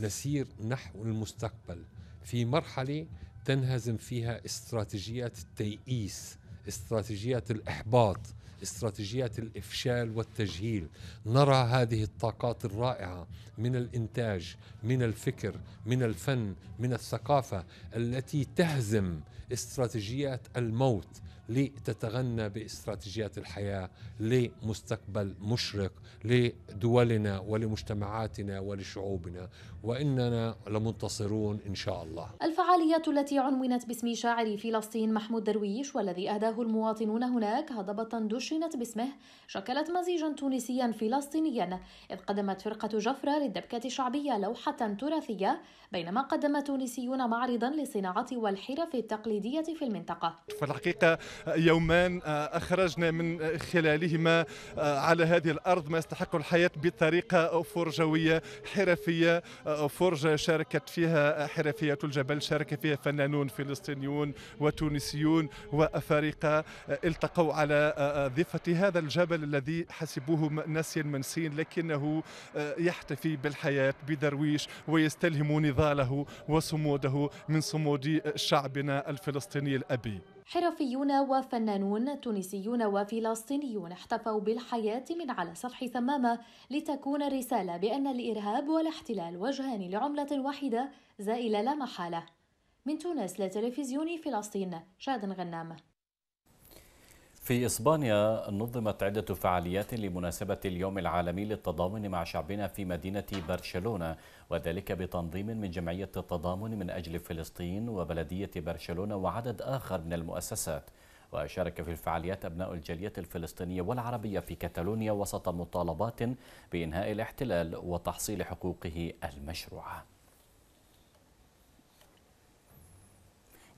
نسير نحو المستقبل في مرحلة تنهزم فيها استراتيجيات التيئيس استراتيجيات الاحباط استراتيجيات الافشال والتجهيل نرى هذه الطاقات الرائعه من الانتاج من الفكر من الفن من الثقافه التي تهزم استراتيجيات الموت لتتغنى باستراتيجيات الحياة لمستقبل مشرق لدولنا ولمجتمعاتنا ولشعوبنا وإننا لمنتصرون إن شاء الله الفعاليات التي عنونت باسم شاعر فلسطين محمود درويش والذي أهداه المواطنون هناك هضبة دشنت باسمه شكلت مزيجا تونسيا فلسطينيا إذ قدمت فرقة جفرة للدبكة الشعبية لوحة تراثية بينما قدم تونسيون معرضا للصناعة والحرف التقليدية في المنطقة في الحقيقة يومان آه، أخرجنا من آه، خلالهما آه، على هذه الأرض ما يستحق الحياة بطريقة فرجوية حرفية فرجة شاركت فيها حرفية الجبل شارك فيها فنانون فلسطينيون وتونسيون وأفارقة التقوا على ضفة هذا الجبل الذي حسبوه ناسيا منسين لكنه يحتفي بالحياة بدرويش ويستلهم نضاله وصموده من صمود شعبنا الفلسطيني الأبي حرفيون وفنانون تونسيون وفلسطينيون احتفوا بالحياة من على سطح ثمامة لتكون الرسالة بأن الإرهاب والاحتلال وجهان لعملة واحدة زائلة لا محالة من تونس لتلفزيون فلسطين شادن غنام في إسبانيا نظمت عدة فعاليات لمناسبة اليوم العالمي للتضامن مع شعبنا في مدينة برشلونة وذلك بتنظيم من جمعية التضامن من أجل فلسطين وبلدية برشلونة وعدد آخر من المؤسسات وشارك في الفعاليات أبناء الجالية الفلسطينية والعربية في كتالونيا وسط مطالبات بإنهاء الاحتلال وتحصيل حقوقه المشروعة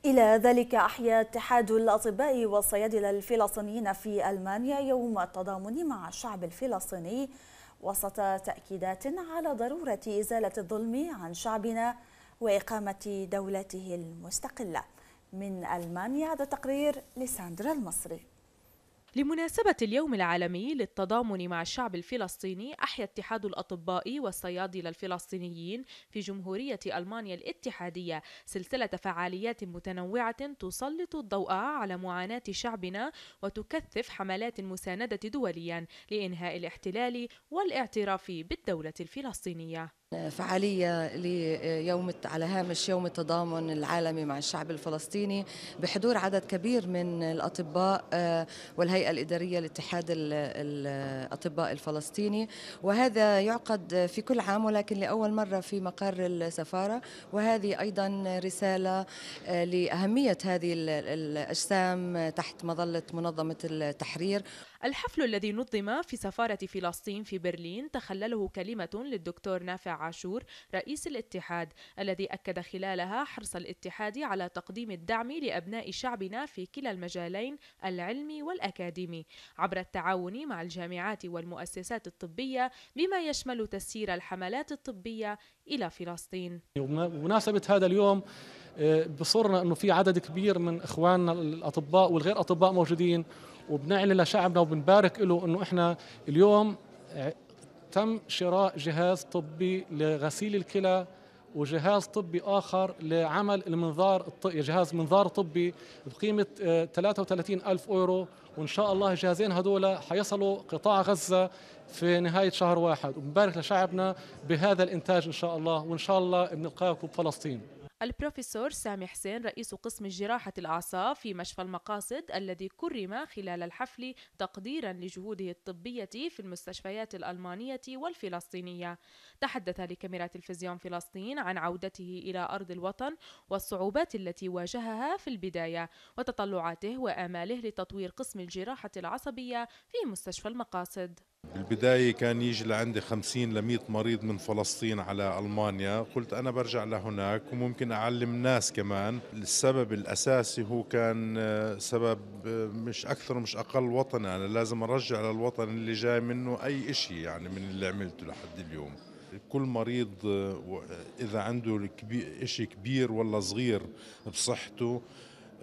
إلى ذلك أحيا اتحاد الأطباء والصيادلة الفلسطينيين في ألمانيا يوم التضامن مع الشعب الفلسطيني وسط تأكيدات على ضرورة إزالة الظلم عن شعبنا وإقامة دولته المستقلة من ألمانيا هذا تقرير لساندرا المصري لمناسبة اليوم العالمي للتضامن مع الشعب الفلسطيني أحيا اتحاد الأطباء والصيادلة الفلسطينيين في جمهورية ألمانيا الاتحادية سلسلة فعاليات متنوعة تسلط الضوء على معاناة شعبنا وتكثف حملات المساندة دوليا لإنهاء الاحتلال والاعتراف بالدولة الفلسطينية فعالية ليوم على هامش يوم التضامن العالمي مع الشعب الفلسطيني بحضور عدد كبير من الأطباء آه، والهيئة الإدارية لاتحاد الأطباء الفلسطيني وهذا يعقد في كل عام ولكن لأول مرة في مقر السفارة وهذه أيضا رسالة آه، لأهمية هذه الأجسام تحت مظلة منظمة التحرير الحفل الذي نظم في سفارة فلسطين في برلين تخلله كلمة للدكتور نافع عاشور رئيس الاتحاد الذي أكد خلالها حرص الاتحاد على تقديم الدعم لأبناء شعبنا في كلا المجالين العلمي والأكاديمي عبر التعاون مع الجامعات والمؤسسات الطبية بما يشمل تسيير الحملات الطبية إلى فلسطين بمناسبة هذا اليوم آه، بصرنا أنه في عدد كبير من إخواننا الأطباء والغير أطباء موجودين وبنعلن لشعبنا وبنبارك له انه احنا اليوم آه، تم شراء جهاز طبي لغسيل الكلى وجهاز طبي اخر لعمل المنظار الطبي جهاز منظار طبي بقيمه 33 آه، الف اورو وان شاء الله الجهازين هذول حيصلوا قطاع غزه في نهايه شهر واحد وبنبارك لشعبنا بهذا الانتاج ان شاء الله وان شاء الله بنلقاكم بفلسطين البروفيسور سامي حسين رئيس قسم جراحة الأعصاب في مشفى المقاصد الذي كرم خلال الحفل تقديرا لجهوده الطبية في المستشفيات الألمانية والفلسطينية تحدث لكاميرا تلفزيون فلسطين عن عودته إلى أرض الوطن والصعوبات التي واجهها في البداية وتطلعاته وآماله لتطوير قسم الجراحة العصبية في مستشفى المقاصد البداية كان يجي لعندي 50 ل 100 مريض من فلسطين على ألمانيا قلت أنا برجع لهناك وممكن أعلم ناس كمان السبب الأساسي هو كان آه، سبب آه، مش أكثر مش أقل وطني أنا لازم أرجع للوطن اللي جاي منه أي إشي يعني من اللي عملته لحد اليوم كل مريض آه، إذا عنده إشي كبير ولا صغير بصحته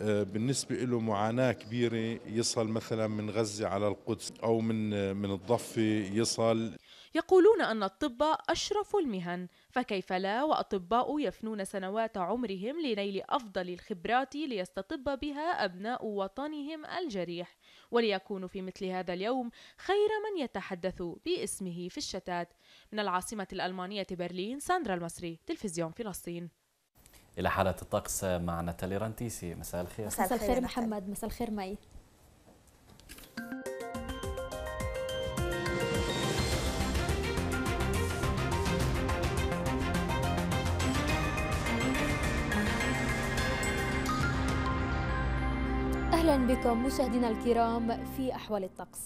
آه، بالنسبة له معاناة كبيرة يصل مثلا من غزة على القدس أو من آه، من الضفة يصل يقولون أن الطب أشرف المهن فكيف لا وأطباء يفنون سنوات عمرهم لنيل أفضل الخبرات ليستطب بها أبناء وطنهم الجريح وليكونوا في مثل هذا اليوم خير من يتحدث باسمه في الشتات من العاصمة الألمانية برلين ساندرا المصري تلفزيون فلسطين إلى حالة الطقس مع ناتالي رانتيسي مساء الخير مساء الخير محمد مساء الخير مي أهلا بكم مشاهدينا الكرام في أحوال الطقس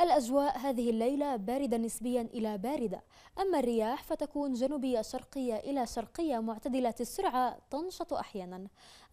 الأجواء هذه الليلة باردة نسبيا إلى باردة أما الرياح فتكون جنوبية شرقية إلى شرقية معتدلة السرعة تنشط أحيانا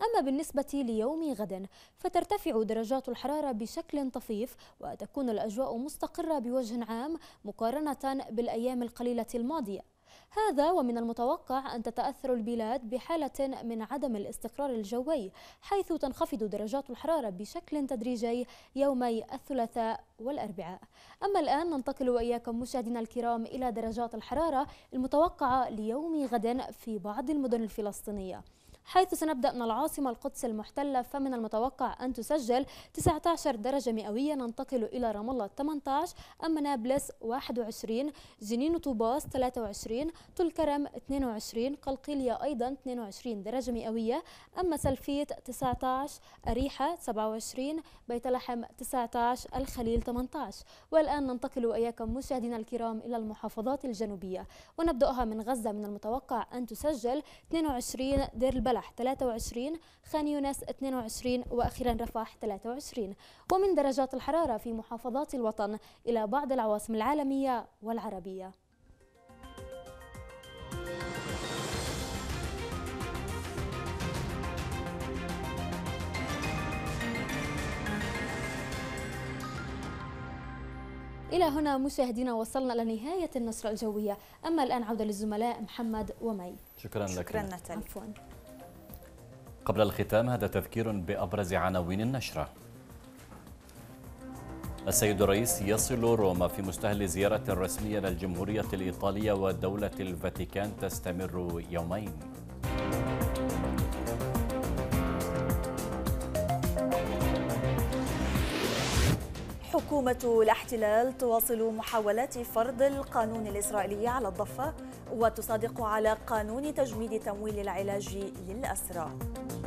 أما بالنسبة ليوم غد فترتفع درجات الحرارة بشكل طفيف وتكون الأجواء مستقرة بوجه عام مقارنة بالأيام القليلة الماضية هذا ومن المتوقع أن تتأثر البلاد بحالة من عدم الاستقرار الجوي حيث تنخفض درجات الحرارة بشكل تدريجي يومي الثلاثاء والأربعاء أما الآن ننتقل وإياكم مشاهدينا الكرام إلى درجات الحرارة المتوقعة ليوم غد في بعض المدن الفلسطينية حيث سنبدأ من العاصمة القدس المحتلة فمن المتوقع أن تسجل 19 درجة مئوية ننتقل إلى رام الله 18 أما نابلس 21 جنين وطوباس 23 طول كرم 22 قلقيلية أيضا 22 درجة مئوية أما سلفيت 19 أريحة 27 بيت لحم 19 الخليل 18 والآن ننتقل وإياكم مشاهدينا الكرام إلى المحافظات الجنوبية ونبدأها من غزة من المتوقع أن تسجل 22 دير البلد صلاح 23 خان يونس 22 وأخيرا رفح 23 ومن درجات الحرارة في محافظات الوطن إلى بعض العواصم العالمية والعربية إلى هنا مشاهدينا وصلنا إلى نهاية النشرة الجوية أما الآن عودة للزملاء محمد ومي شكرا لك شكرا نتالي عفوا قبل الختام هذا تذكير بأبرز عناوين النشرة السيد الرئيس يصل روما في مستهل زيارة رسمية للجمهورية الإيطالية ودولة الفاتيكان تستمر يومين حكومة الاحتلال تواصل محاولات فرض القانون الإسرائيلي على الضفة وتصادق على قانون تجميد تمويل العلاج للأسرى